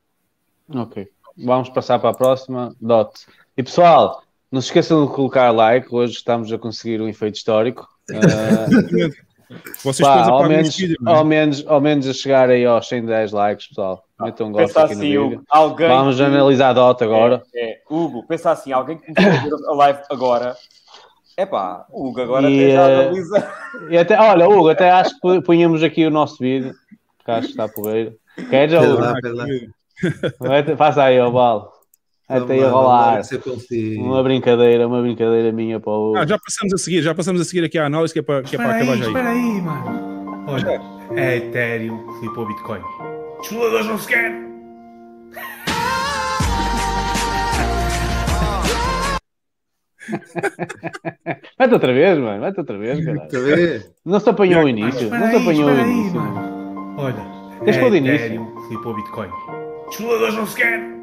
Ok. Vamos passar para a próxima. Dot. E pessoal, não se esqueçam de colocar like, hoje estamos a conseguir um efeito histórico. Uh... Vocês Pá, ao, menos, vídeo, é? ao, menos, ao menos a chegar aí aos 110 likes, pessoal. Ah, Metam um gosto aqui assim, vídeo. alguém Vamos que... analisar a Dota agora. É, é. Hugo, pensa assim, alguém que começou a ver a live agora... Epá, Hugo, agora e, até já eh, analisa. E até, olha, Hugo, até acho que punhamos aqui o nosso vídeo. Cá está por aí. Queres, Hugo? Pela, aí, ó, Balo. Até ia rolar. É uma brincadeira, uma brincadeira minha para o. Ah, já passamos a seguir, já passamos a seguir aqui a análise que é para, que é para acabar já aí. Espera aí, mano. Olha, é Ethereum flipou Bitcoin. Chuladores não se quer! Mete outra vez, mano. Mete outra vez, caralho. Não se apanhou o início. Não se apanhou o início. Olha, Deixa é Ethereum flipou Bitcoin. Chuladores não se quer!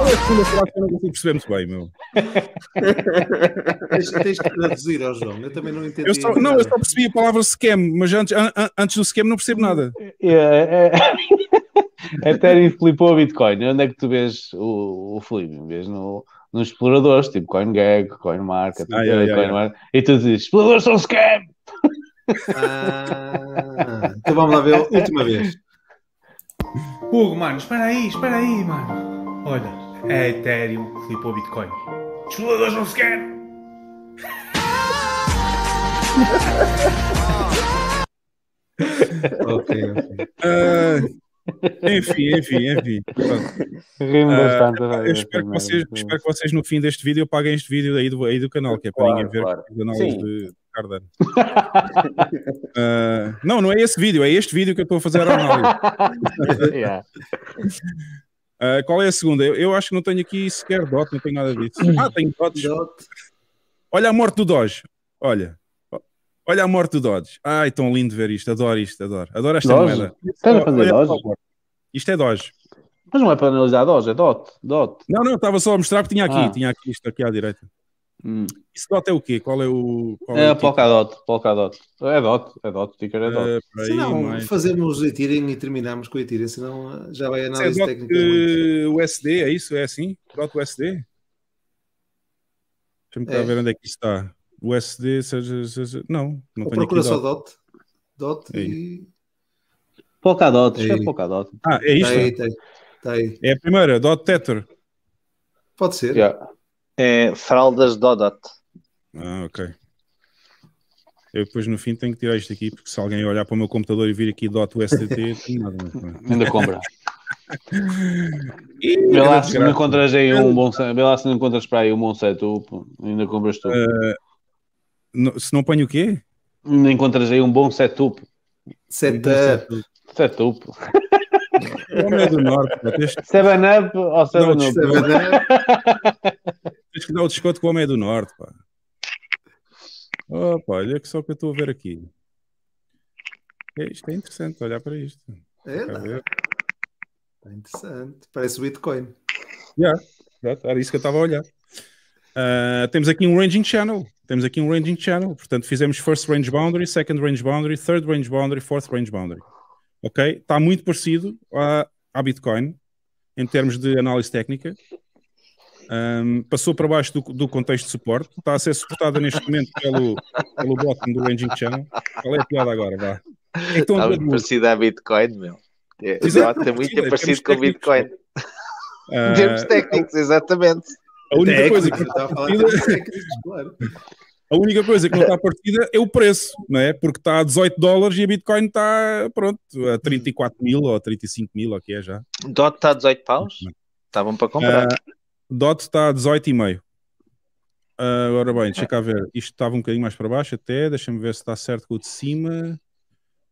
não consigo perceber muito bem, meu. tens, que traduzir ao João, eu também não entendi. Eu só, não, eu só percebi a palavra scam, mas antes, an, an, antes do scam não percebo nada. É, é, é. a flipou a Bitcoin. Onde é que tu vês o, o flip? Vês no, nos exploradores, tipo CoinGag, CoinMarket, ah, yeah, yeah, CoinMarket yeah. e tu dizes: exploradores são scam! Ah, então vamos lá ver a última vez. Hugo, mano, espera aí, espera aí, mano. Olha a é Ethereum flipou Bitcoin. Desfiladores não se quer! Uh, ah, enfim, enfim, enfim. Rimo ah, bastante. Uh, eu espero que, vocês, espero que vocês no fim deste vídeo paguem este vídeo aí do, aí do canal, que é para claro, ninguém ver claro. o canal de Cardano. uh, não, não é esse vídeo, é este vídeo que eu estou a fazer a análise. yeah. Uh, qual é a segunda? Eu, eu, acho que não tenho aqui sequer DOT, não tenho nada disso. Hum. Ah, tenho Dot. Olha a morte do Dodge. Olha. Olha a morte do Dodge. Ai, tão lindo ver isto. Adoro isto, adoro. Adoro esta Dodge? moeda. Estás a fazer Dodge? Isto é Dodge. Mas não é para analisar Dodge, é DOT. DOT. Não, não, estava só a mostrar porque tinha aqui, ah. tinha aqui isto aqui à direita. Hum. Isso nota é o quê? Qual é o. Qual é, é o tipo? Polkadot, Polkadot. É dot, é dot, ticker é, é dot. É, se não, mais... fazemos o Ethereum e terminamos com o Ethereum, senão eh, já vai a é análise é técnica. Uh, eh, USD, é isso? É assim? Dot USD? Deixa-me é. ver onde é que está. USD, seja, seja... não, não Ou tenho procura só dot. Dot, e... Polkadot, acho que é Polkadot. Ah, é isto? Está aí, está aí. Tá aí. É a primeira, dot tether. Pode ser. Yeah. É fraldas Dodot. Ah, ok. Eu depois no fim tenho que tirar isto aqui, porque se alguém olhar para o meu computador e vir aqui dot USDT, é? ainda compra. E, vê lá se não encontras aí um bom vê lá se não encontras para aí um bom setup, ainda compras tu. Uh, no, se não ponho o quê? Não encontras aí um bom setup. Setup. Setup. setup. Homem do Norte. 7 Up ou 7 Up? 7 Up. Tens que dar o desconto com o homem é do norte, pá. Opa, olha que só que eu estou a ver aqui. É, isto é interessante, olhar para isto. É, Está interessante. Parece o Bitcoin. Já, yeah, era isso que eu estava a olhar. Uh, temos aqui um ranging channel. Temos aqui um ranging channel. Portanto, fizemos first range boundary, second range boundary, third range boundary, fourth range boundary. Ok? Está muito parecido à, à Bitcoin em termos de análise técnica. Um, passou para baixo do, do, contexto de suporte, está a ser suportada neste momento pelo, pelo bottom do Engine Channel. Qual é a piada agora? Vá. É muito está parecido à Bitcoin, meu. É, é muito parecido com o Bitcoin. Uh, ah, termos técnicos, exatamente. A única coisa que está partida... claro. A única coisa que não está partida é o preço, não é? Porque está a 18 dólares e a Bitcoin está, pronto, a 34 mil ou 35 mil, o que é já. Dot está a 18 paus? Estavam tá para comprar. Uh, DOT está a 18,5. Uh, agora bem, deixa cá ver. Isto estava um bocadinho mais para baixo até. Deixa-me ver se está certo com o de cima.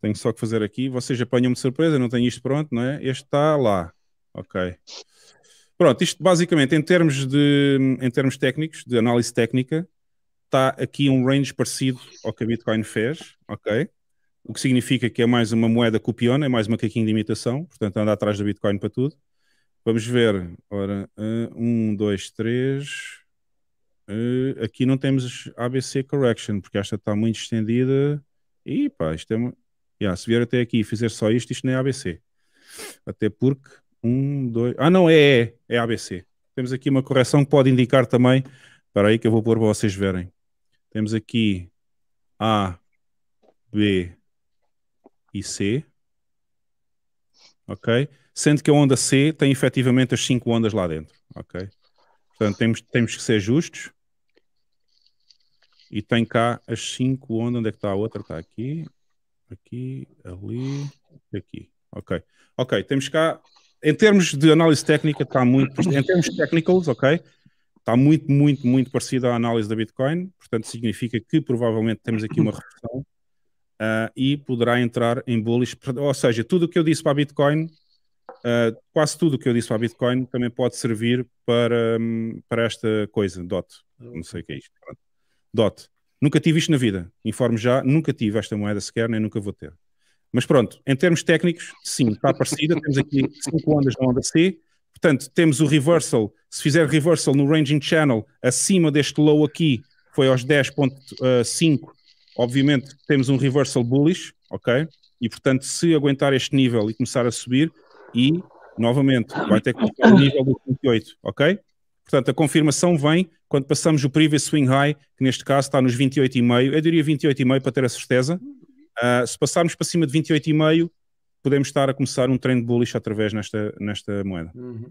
Tenho só que fazer aqui. Vocês apanham-me de surpresa, não tenho isto pronto, não é? Este está lá. Ok. Pronto, isto basicamente em termos, de, em termos técnicos, de análise técnica, está aqui um range parecido ao que a Bitcoin fez, ok? O que significa que é mais uma moeda copiona, é mais uma caquinha de imitação, portanto anda atrás da Bitcoin para tudo. Vamos ver. Ora, uh, um, dois, três. Uh, aqui não temos ABC Correction, porque esta está muito estendida. E pá, isto é yeah, se vier até aqui e fizer só isto, isto não é ABC. Até porque um, dois. Ah, não, é, é, é ABC. Temos aqui uma correção que pode indicar também. Espera aí que eu vou pôr para vocês verem. Temos aqui A, B e C ok? Sendo que a onda C tem efetivamente as cinco ondas lá dentro, ok? Portanto, temos, temos que ser justos. E tem cá as cinco ondas, onde é que está a outra? Está aqui, aqui, ali, aqui. Ok, ok, temos cá, em termos de análise técnica, está muito, em termos technicals, ok? Está muito, muito, muito parecida à análise da Bitcoin, portanto significa que provavelmente temos aqui uma reversão uh, e poderá entrar em bullish. Ou seja, tudo o que eu disse para a Bitcoin, uh, quase tudo o que eu disse para a Bitcoin também pode servir para, um, para esta coisa, DOT. Não sei o que é isto. Pronto. DOT. Nunca tive isto na vida. Informo já, nunca tive esta moeda sequer, nem nunca vou ter. Mas pronto, em termos técnicos, sim, está parecida. temos aqui 5 ondas na onda C. Portanto, temos o reversal. Se fizer reversal no ranging channel acima deste low aqui, foi aos 10.5, Obviamente temos um reversal bullish, ok? E portanto, se aguentar este nível e começar a subir, e novamente vai ter que buscar o nível do 28, ok? Portanto, a confirmação vem quando passamos o previous swing high, que neste caso está nos 28,5, eu diria 28,5 para ter a certeza. Uh, se passarmos para cima de 28,5, podemos estar a começar um trend bullish através nesta, nesta moeda. Uhum.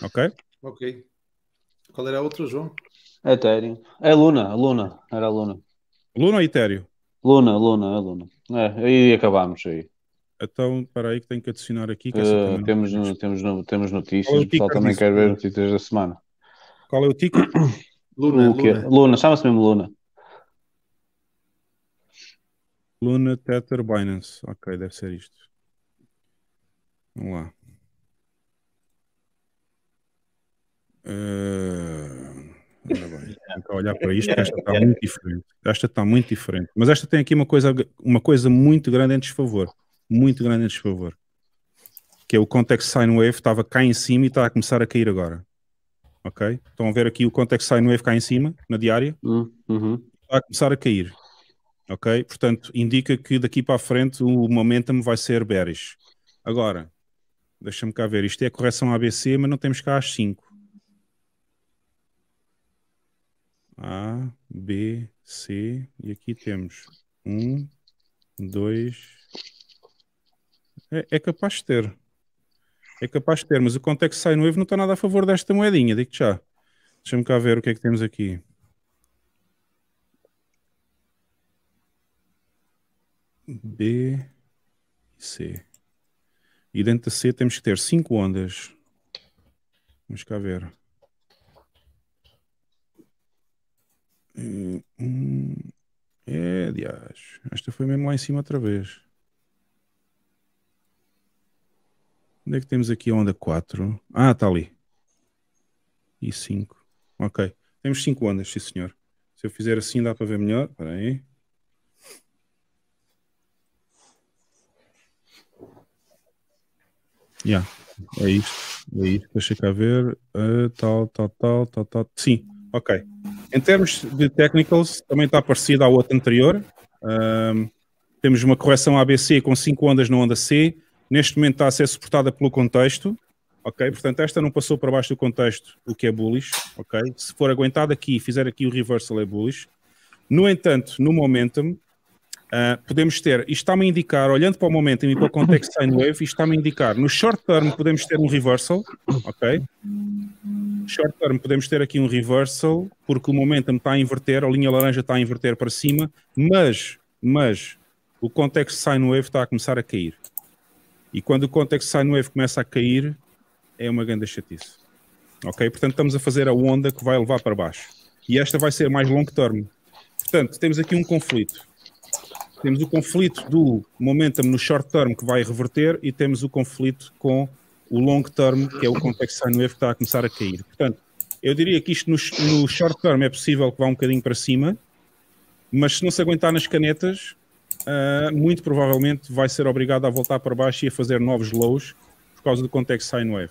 Ok? Ok. Qual era a outra, João? É Ethereum. É Luna, Luna, era Luna. Luna ou Itério? Luna, Luna, é Luna. É, aí acabámos aí. Então, espera aí que tenho que adicionar aqui. Que uh, temos, no, temos, no, temos notícias, é o, o pessoal também quer ver notícias da semana. Qual é o título? Luna, o Luna. Luna chama-se mesmo Luna. Luna Tether Binance. Ok, deve ser isto. Vamos lá. Uh... É, então, olhar para é, isto, esta está é. muito diferente. Esta está muito diferente. Mas esta tem aqui uma coisa, uma coisa muito grande em desfavor. Muito grande em desfavor. Que é o context sine wave estava cá em cima e está a começar a cair agora. Ok? Estão a ver aqui o context sine wave cá em cima, na diária? Hum, uhum. Está a começar a cair. Ok? Portanto, indica que daqui para a frente o momentum vai ser bearish. Agora, deixa-me cá ver. Isto é a correção ABC, mas não temos cá as 5. A, B, C e aqui temos 1, 2. É, é capaz de ter. É capaz de ter, mas o contexto é sai Evo não está nada a favor desta moedinha, digo já. Deixa-me cá ver o que é que temos aqui. B C. E dentro da C temos que ter 5 ondas. Vamos cá ver. gajo. Esta foi mesmo lá em cima outra vez. Onde é que temos aqui a onda 4? Ah, está ali. E 5. Ok. Temos 5 ondas, sim senhor. Se eu fizer assim dá para ver melhor. Espera aí. Yeah. É isto, é isto, deixa cá ver. Uh, tal, tal, tal, tal, tal. Sim, ok. Em termos de technicals, também está parecida à outra anterior. Um, temos uma correção ABC com 5 ondas na onda C. Neste momento está a ser suportada pelo contexto. Ok, portanto, esta não passou para baixo do contexto, o que é bullish. Ok, se for aguentado aqui e fizer aqui o reversal, é bullish. No entanto, no momentum, Uh, podemos ter, isto está-me a indicar, olhando para o momento e para o contexto sine wave, isto está-me a indicar, no short term podemos ter um reversal, ok? Short term podemos ter aqui um reversal, porque o momentum está a inverter, a linha laranja está a inverter para cima, mas, mas, o contexto sine wave está a começar a cair. E quando o contexto sine wave começa a cair, é uma grande chatice. Ok? Portanto, estamos a fazer a onda que vai levar para baixo. E esta vai ser mais long term. Portanto, temos aqui um conflito temos o conflito do momentum no short term que vai reverter e temos o conflito com o long term, que é o contexto sine wave que está a começar a cair. Portanto, eu diria que isto no, no short term é possível que vá um bocadinho para cima, mas se não se aguentar nas canetas, uh, muito provavelmente vai ser obrigado a voltar para baixo e a fazer novos lows por causa do contexto sine wave.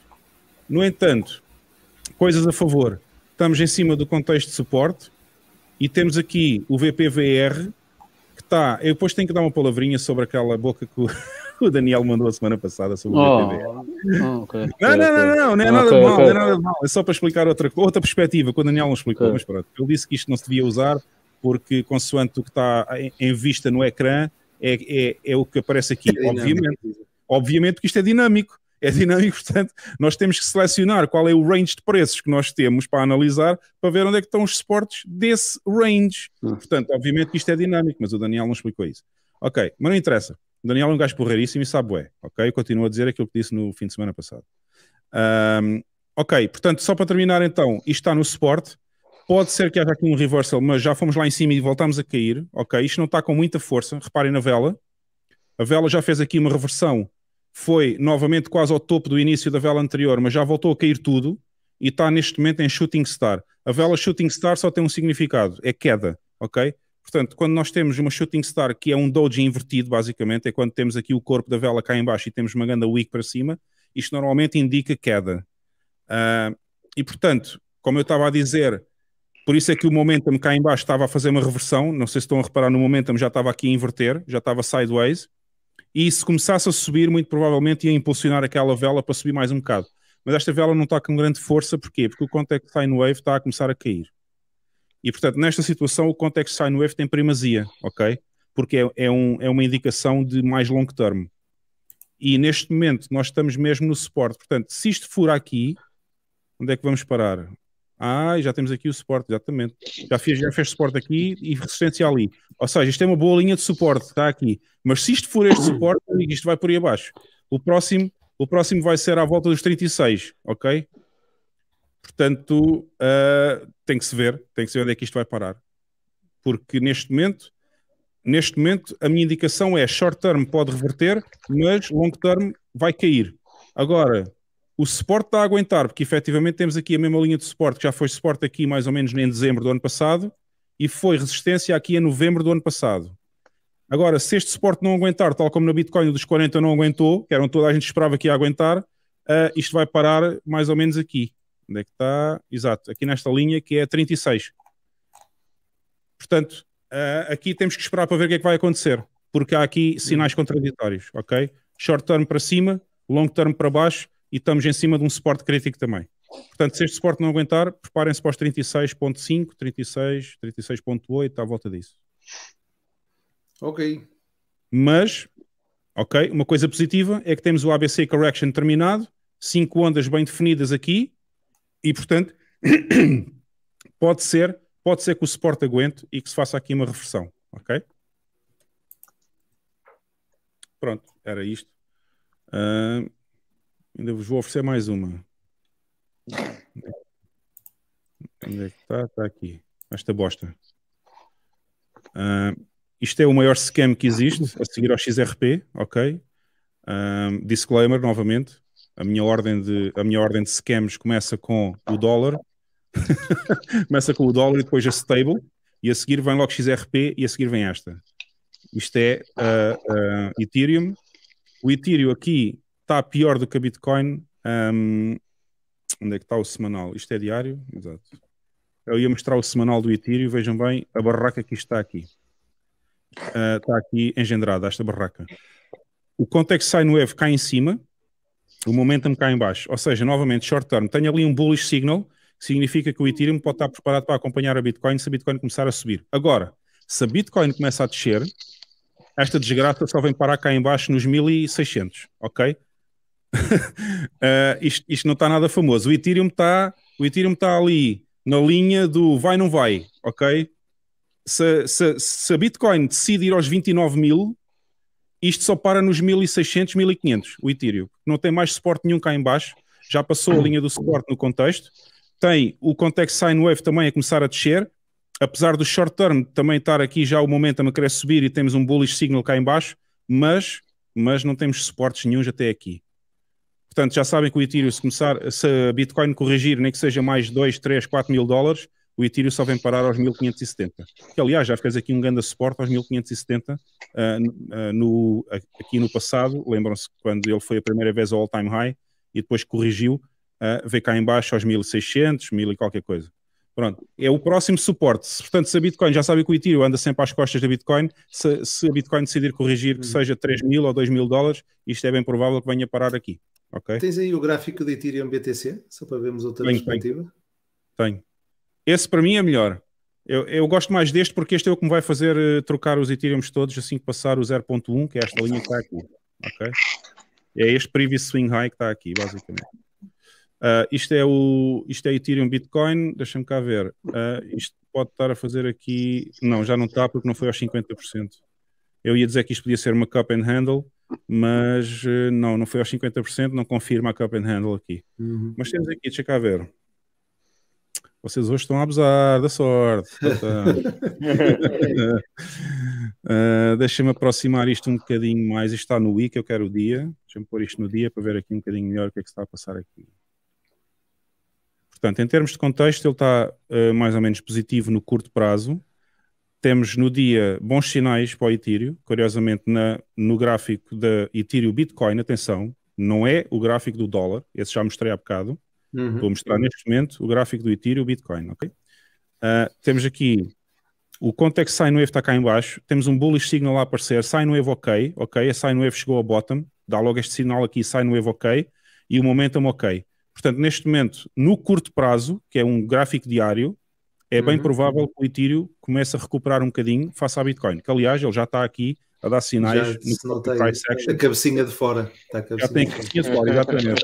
No entanto, coisas a favor. Estamos em cima do contexto de suporte e temos aqui o VPVR, que está. Eu depois tenho que dar uma palavrinha sobre aquela boca que o, Daniel mandou a semana passada sobre o oh, BTV. Oh, okay. não, não, não, não, não é nada okay, de mal, okay. não é nada mal. É só para explicar outra, outra perspectiva que o Daniel não explicou, mas pronto. Ele disse que isto não se devia usar porque, consoante o que está em, em vista no ecrã, é, é, é, o que aparece aqui. É obviamente, obviamente que isto é dinâmico é dinâmico, portanto, nós temos que selecionar qual é o range de preços que nós temos para analisar, para ver onde é que estão os suportes desse range. Hum. Portanto, obviamente que isto é dinâmico, mas o Daniel não explicou isso. Ok, mas não interessa. O Daniel é um gajo porreiríssimo e sabe é. ok? Continua a dizer aquilo que disse no fim de semana passado. Um, ok, portanto, só para terminar então, isto está no suporte, pode ser que haja aqui um reversal, mas já fomos lá em cima e voltamos a cair, ok? Isto não está com muita força, reparem na vela, a vela já fez aqui uma reversão foi novamente quase ao topo do início da vela anterior, mas já voltou a cair tudo e está neste momento em Shooting Star. A vela Shooting Star só tem um significado, é queda, ok? Portanto, quando nós temos uma Shooting Star que é um doji invertido, basicamente, é quando temos aqui o corpo da vela cá embaixo e temos uma ganda weak para cima, isto normalmente indica queda. Uh, e portanto, como eu estava a dizer, por isso é que o momentum cá embaixo estava a fazer uma reversão, não sei se estão a reparar no momentum, já estava aqui a inverter, já estava sideways, e se começasse a subir, muito provavelmente ia impulsionar aquela vela para subir mais um bocado. Mas esta vela não está com grande força, porquê? Porque o contact sine wave está a começar a cair. E portanto, nesta situação, o contact sine wave tem primazia, ok? Porque é, é, um, é uma indicação de mais longo termo. E neste momento, nós estamos mesmo no suporte. Portanto, se isto for aqui, onde é que vamos parar? Ah, já temos aqui o suporte, exatamente. Já fez, já fez suporte aqui e resistência ali. Ou seja, isto é uma boa linha de suporte, está aqui. Mas se isto for este suporte, isto vai por aí abaixo. O próximo, o próximo vai ser à volta dos 36, ok? Portanto, uh, tem que se ver, tem que se ver onde é que isto vai parar. Porque neste momento, neste momento, a minha indicação é short term pode reverter, mas long term vai cair. Agora, o suporte está a aguentar, porque efetivamente temos aqui a mesma linha de suporte, que já foi suporte aqui mais ou menos em dezembro do ano passado, e foi resistência aqui em novembro do ano passado. Agora, se este suporte não aguentar, tal como na Bitcoin dos 40 não aguentou, que eram toda a gente esperava que ia aguentar, uh, isto vai parar mais ou menos aqui. Onde é que está? Exato, aqui nesta linha que é 36. Portanto, uh, aqui temos que esperar para ver o que é que vai acontecer, porque há aqui sinais uhum. contraditórios, ok? Short term para cima, long term para baixo, e estamos em cima de um suporte crítico também. Portanto, se este suporte não aguentar, preparem-se para os 36.5, 36, 36.8, à volta disso. Ok. Mas, ok, uma coisa positiva é que temos o ABC Correction terminado, cinco ondas bem definidas aqui, e portanto, pode ser, pode ser que o suporte aguente e que se faça aqui uma reversão, ok? Pronto, era isto. Uh... Ainda vos vou oferecer mais uma. Onde é que está? Está aqui. Esta bosta. Uh, isto é o maior scam que existe, a seguir ao XRP, ok? Ah, disclaimer, novamente. A minha, ordem de, a minha ordem de scams começa com o dólar, começa com o dólar e depois a stable, e a seguir vem logo XRP e a seguir vem esta. Isto é uh, uh, Ethereum. O Ethereum aqui está pior do que a Bitcoin. Um, onde é que está o semanal? Isto é diário? Exato. Eu ia mostrar o semanal do Ethereum, vejam bem a barraca que está aqui. Uh, está aqui engendrada, esta barraca. O Context é sai no Wave cá em cima, o Momentum cá em baixo. Ou seja, novamente, short term. Tenho ali um bullish signal, que significa que o Ethereum pode estar preparado para acompanhar a Bitcoin se a Bitcoin começar a subir. Agora, se a Bitcoin começa a descer, esta desgraça só vem parar cá em baixo nos 1600, ok? uh, isto, isto, não está nada famoso. O Ethereum está o Ethereum está ali na linha do vai não vai, ok? Se, se, se a Bitcoin decide ir aos 29 mil, isto só para nos 1600, 1500, o Ethereum. Não tem mais suporte nenhum cá em baixo, já passou a linha do suporte no contexto. Tem o Context Sine Wave também a começar a descer, apesar do short term também estar aqui já o momento a querer subir e temos um bullish signal cá em baixo, mas, mas não temos suportes nenhum até aqui. Portanto, já sabem que o Ethereum, se começar, se a Bitcoin corrigir, nem que seja mais 2, 3, 4 mil dólares, o Ethereum só vem parar aos 1570. Que, aliás, já fez aqui um grande suporte aos 1570 uh, ah, ah, no, aqui no passado. Lembram-se quando ele foi a primeira vez ao all-time high e depois corrigiu, uh, veio cá embaixo aos 1600, 1000 e qualquer coisa. Pronto, é o próximo suporte. Portanto, se a Bitcoin, já sabe que o Ethereum anda sempre às costas da Bitcoin, se, se a Bitcoin decidir corrigir que uhum. seja 3 mil ou 2 mil dólares, isto é bem provável que venha parar aqui. Okay? Tens aí o gráfico de Ethereum BTC, só para vermos outra tenho, perspectiva? Tenho. Esse para mim é melhor. Eu, eu, gosto mais deste porque este é o que me vai fazer eh, trocar os Ethereums todos assim que passar o 0.1, que é esta linha que está aqui. Okay? É este previous swing high que está aqui, basicamente. Uh, isto, é o, isto é Ethereum Bitcoin, deixa-me cá ver. Uh, isto pode estar a fazer aqui. Não, já não está porque não foi aos 50%. Eu ia dizer que isto podia ser uma cup and handle, mas eh, não, não foi aos 50%, não confirma a Cup and Handle aqui. Uhum. Mas temos aqui, deixa cá ver. Vocês hoje estão a abusar da sorte. uh, Deixa-me aproximar isto um bocadinho mais. Isto está no week eu quero o dia. Deixa-me pôr isto no dia para ver aqui um bocadinho melhor o que é que está a passar aqui. Portanto, em termos de contexto, ele está uh, mais ou menos positivo no curto prazo temos no dia bons sinais para o Ethereum, curiosamente na, no gráfico da Ethereum Bitcoin, atenção, não é o gráfico do dólar, esse já mostrei há bocado, uhum. vou mostrar neste momento o gráfico do Ethereum Bitcoin, ok? Uh, temos aqui o context é sign wave está cá em baixo, temos um bullish signal a aparecer, sign wave ok, ok, a sign wave chegou ao bottom, dá logo este sinal aqui, sign wave ok, e o momentum ok. Portanto, neste momento, no curto prazo, que é um gráfico diário, é bem uhum. provável que o Ethereum comece a recuperar um bocadinho face à Bitcoin, que aliás ele já está aqui a dar sinais já, no A cabecinha de fora. cabecinha já tem de fora, exatamente.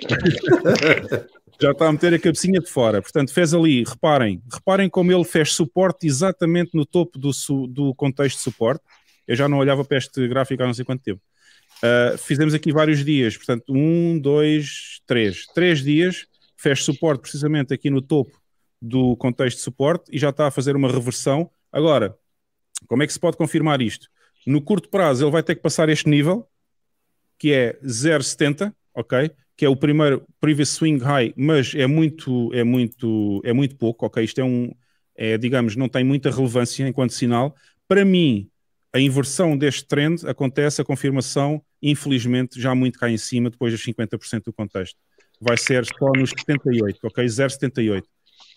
já está a meter a cabecinha de fora. Portanto, fez ali, reparem, reparem como ele fez suporte exatamente no topo do, do contexto de suporte. Eu já não olhava para este gráfico há não sei quanto tempo. Uh, fizemos aqui vários dias, portanto, um, dois, três. Três dias, fez suporte precisamente aqui no topo do contexto de suporte e já está a fazer uma reversão. Agora, como é que se pode confirmar isto? No curto prazo, ele vai ter que passar este nível, que é 0,70, ok? Que é o primeiro previous swing high, mas é muito, é muito, é muito pouco, ok? Isto é um, é, digamos, não tem muita relevância enquanto sinal. Para mim, a inversão deste trend acontece, a confirmação, infelizmente, já muito cá em cima, depois dos 50% do contexto. Vai ser só nos 78, ok? 0,78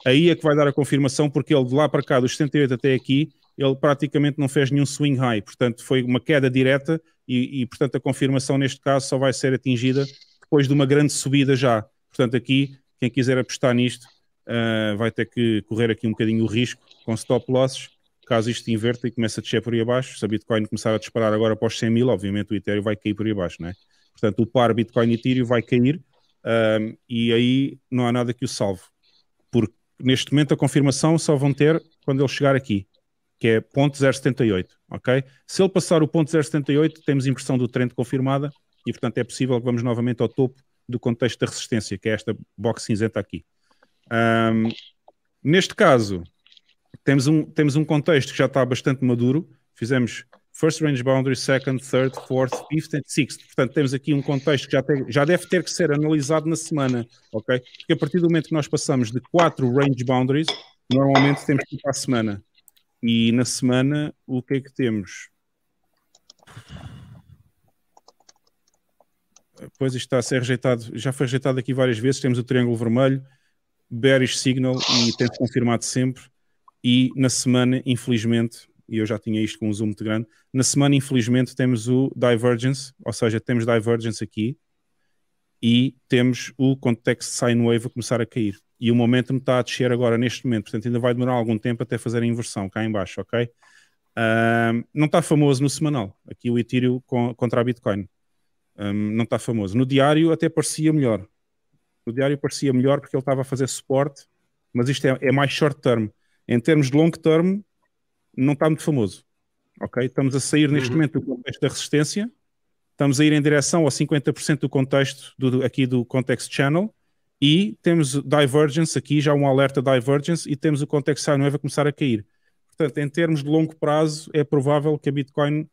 aí é que vai dar a confirmação, porque ele de lá para cá, dos 78 até aqui, ele praticamente não fez nenhum swing high, portanto foi uma queda direta e, e, portanto a confirmação neste caso só vai ser atingida depois de uma grande subida já. Portanto aqui, quem quiser apostar nisto uh, vai ter que correr aqui um bocadinho o risco com stop losses, caso isto inverta e comece a descer por aí abaixo, se a Bitcoin começar a disparar agora após 100 mil, obviamente o Ethereum vai cair por aí abaixo, não é? Portanto o par Bitcoin e Ethereum vai cair ah, e aí não há nada que o salve neste momento a confirmação só vão ter quando ele chegar aqui, que é 0,78 ok? Se ele passar o 0,78 temos impressão do trend confirmada e, portanto, é possível que vamos novamente ao topo do contexto da resistência, que é esta box cinzenta aqui. Um, neste caso, temos um, temos um contexto que já está bastante maduro, fizemos first range boundary, second, third, fourth, fifth and sixth. Portanto, temos aqui um contexto que já, tem, já deve ter que ser analisado na semana, ok? Porque a partir do momento que nós passamos de quatro range boundaries, normalmente temos que ir para a semana. E na semana, o que é que temos? Pois isto está a ser rejeitado, já foi rejeitado aqui várias vezes. Temos o triângulo vermelho, bearish signal e tem confirmado sempre. E na semana, infelizmente, e eu já tinha isto com um zoom muito grande. Na semana, infelizmente, temos o Divergence, ou seja, temos Divergence aqui e temos o contexto sine wave a começar a cair. E o momentum está a descer agora neste momento, portanto ainda vai demorar algum tempo até fazer a inversão cá em baixo, ok? não está famoso no semanal, aqui o Ethereum contra a Bitcoin. Um, não está famoso. No diário até parecia melhor. No diário parecia melhor porque ele estava a fazer suporte, mas isto é, é mais short term. Em termos de long term, não está muito famoso. Ok? Estamos a sair neste uhum. momento do contexto da resistência, estamos a ir em direção ao 50% do contexto do, aqui do Context Channel e temos Divergence aqui, já um alerta Divergence e temos o Context Channel a começar a cair. Portanto, em termos de longo prazo, é provável que a Bitcoin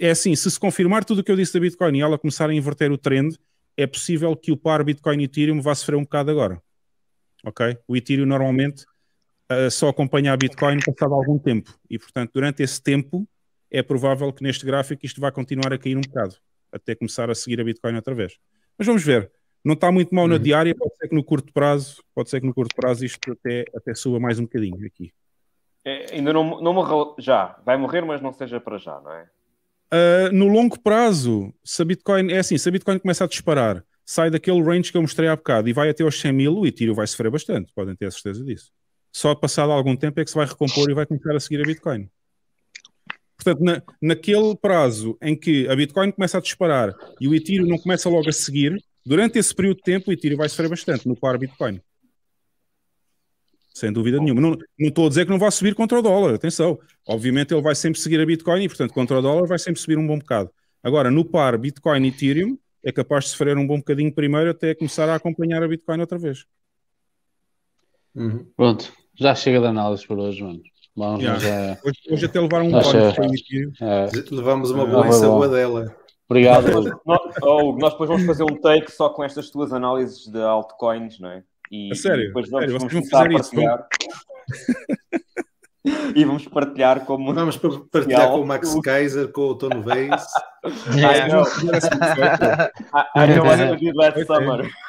é assim, se se confirmar tudo o que eu disse da Bitcoin e ela começar a inverter o trend, é possível que o par Bitcoin e Ethereum vá sofrer um bocado agora. Ok? O Ethereum normalmente só acompanha a Bitcoin passado algum tempo. E, portanto, durante esse tempo, é provável que neste gráfico isto vá continuar a cair um bocado, até começar a seguir a Bitcoin outra vez. Mas vamos ver. Não está muito mal na uhum. diária, pode ser que no curto prazo, pode ser que no curto prazo isto até, até suba mais um bocadinho aqui. É, ainda não, não morreu já. Vai morrer, mas não seja para já, não é? Uh, no longo prazo, se a Bitcoin é assim, se a Bitcoin começa a disparar, sai daquele range que eu mostrei há bocado e vai até aos 100 mil, o Ethereum vai sofrer bastante, podem ter a certeza disso só passado algum tempo é que se vai recompor e vai começar a seguir a Bitcoin. Portanto, na, naquele prazo em que a Bitcoin começa a disparar e o Ethereum não começa logo a seguir, durante esse período de tempo o Ethereum vai sofrer bastante no par Bitcoin. Sem dúvida nenhuma. Não, não estou a dizer que não vai subir contra o dólar, atenção. Obviamente ele vai sempre seguir a Bitcoin e, portanto, contra o dólar vai sempre subir um bom bocado. Agora, no par Bitcoin e Ethereum, é capaz de sofrer um bom bocadinho primeiro até começar a acompanhar a Bitcoin outra vez. Uhum. Pronto, já chega de análise por hoje, mano. Vamos, yeah. já... É- hoje, hoje, até levaram um pódio para é. Levamos uma é, boa ensaboadela. Obrigado. nós, oh, nós depois vamos fazer um take só com estas tuas análises de altcoins, não é? E, a sério? Depois vamos, sério? vamos fazer isso. e vamos partilhar como. Vamos partilhar com o Max Kaiser, com o Tono Weiss.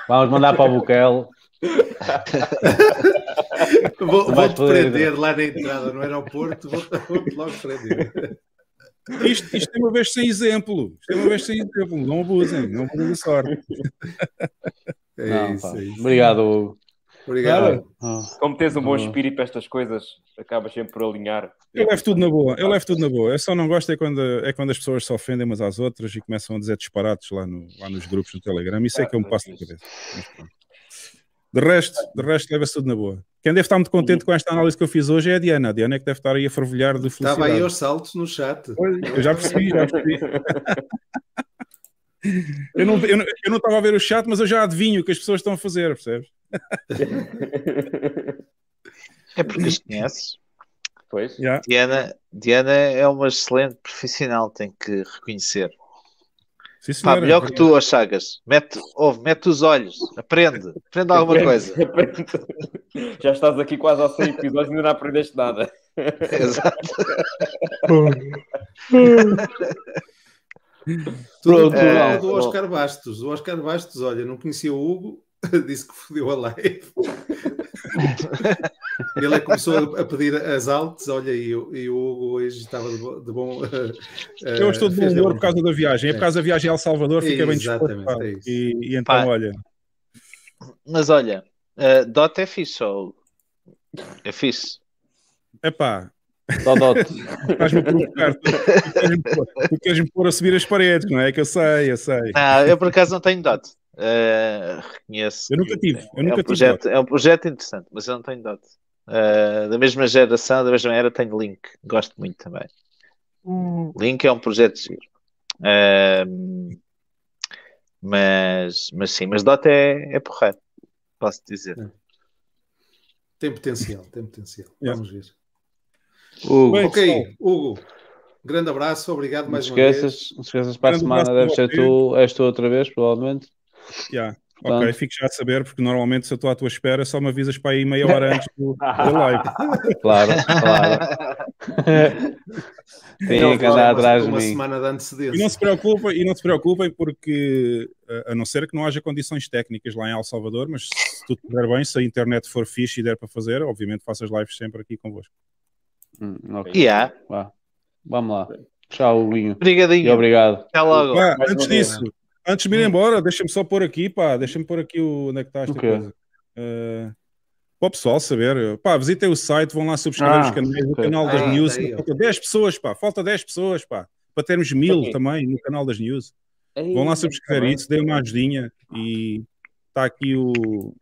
Vamos mandar para o Bukele. Vou-te vou prender né? lá na entrada no aeroporto, vou-te logo prender. Isto, isto, é uma vez sem exemplo. Isto é uma vez sem exemplo. Não abusem, não abusem da sorte. É não, isso, é isso. Obrigado, Hugo. Obrigado. Cara, ah. como tens um bom ah. espírito para estas coisas, acabas sempre por alinhar. Eu levo tudo na boa, eu levo tudo na boa. Eu só não gosto é quando, é quando as pessoas se ofendem umas às outras e começam a dizer disparates lá, no, lá nos grupos no Telegram. Isso é que eu me passo na cabeça. Mas, de resto, de resto leva-se tudo na boa. Quem deve estar muito contente com esta análise que eu fiz hoje é a Diana. A Diana é que deve estar aí a fervilhar de felicidade. Estava aí aos saltos no chat. Eu já percebi, já percebi. eu, não, eu, não, eu não estava a ver o chat, mas eu já adivinho o que as pessoas estão a fazer, percebes? é porque as conheces. Pois. Yeah. Diana, Diana é uma excelente profissional, tem que reconhecer. Sim, senhora. Pá, melhor que tu, achagas Mete, ouve, mete os olhos, aprende, aprende alguma aprende, coisa. Aprende. Já estás aqui quase a 100 episódios e ainda não aprendeste nada. Exato. Pronto, é, do Oscar Bastos. O Oscar Bastos, olha, não conhecia o Hugo, disse que fodeu a live. Ele é que começou a pedir as altas, olha, e, o, e o Hugo hoje estava de, bom. Uh, eu estou de bom humor por causa da viagem, é por causa da viagem a El Salvador, fica bem disposto. é e, e, então, pá, olha. Mas olha, uh, é fixe, ou... é fixe. Epá, Estás-me a provocar. Tu, tu queres-me pôr a subir as paredes, não é? Que eu sei, eu sei. Ah, eu por acaso não tenho dot. Uh, reconheço. Eu nunca tive. Eu nunca é, um projeto, é um projeto interessante, mas eu não tenho dot. Uh, da mesma geração, da mesma era, tenho Link. Gosto muito também. Hum. Link é um projeto giro. Uh, mas, mas sim, mas Dota é, é porreiro, posso dizer. É. Tem potencial, tem potencial. É. Vamos ver. Hugo. Bem, ok, pessoal. Hugo. Grande abraço, obrigado mais esqueças, uma vez. Não esqueças, para a semana deve ser tu, és tu outra vez, provavelmente. Yeah. Ok, fico já a saber, porque normalmente se eu estou à tua espera, só me avisas para aí meia hora antes do, live. Claro, claro. Tem que andar atrás de uma mim. semana de antecedência. E não se preocupem, e não se preocupem porque, a não ser que não haja condições técnicas lá em El Salvador, mas se tudo estiver bem, se a internet for fixe e der para fazer, obviamente faço as lives sempre aqui convosco. Hum, ok. Yeah. Vá. Vamos lá. Tchau, Linho. Obrigadinho. E obrigado. Até logo. Pá, antes disso, Antes de me ir hum. embora, deixa-me só pôr aqui, pá, deixa-me pôr aqui o, onde é que está esta okay. coisa. Uh, eh, para o pessoal saber, pá, visitem o site, vão lá subscrever ah, os canais, okay. o canal das ah, news. falta 10 pessoas, pá, falta 10 pessoas, pá, para termos mil okay. também no canal das news. Aí, vão lá tá subscrever isso, deem uma ajudinha e está aqui o.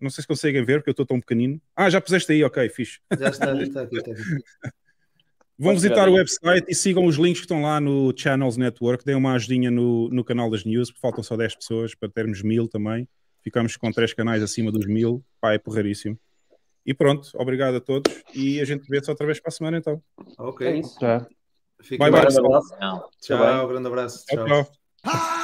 Não sei se conseguem ver, porque eu estou tão pequenino. Ah, já puseste aí, ok, fixe. Já está, já está, aqui. está. Vão visitar o website e sigam os links que estão lá no Channels Network. Deem uma ajudinha no, no canal das news, porque faltam só 10 pessoas para termos mil também. Ficamos com três canais acima dos mil. Pá, é porreiríssimo. E pronto, obrigado a todos. E a gente vê-se outra vez para a semana então. Ok. É isso. Tá. Tchau. Fica bye, bye, um grande abraço. Tchau, tchau grande abraço. Tchau. tchau.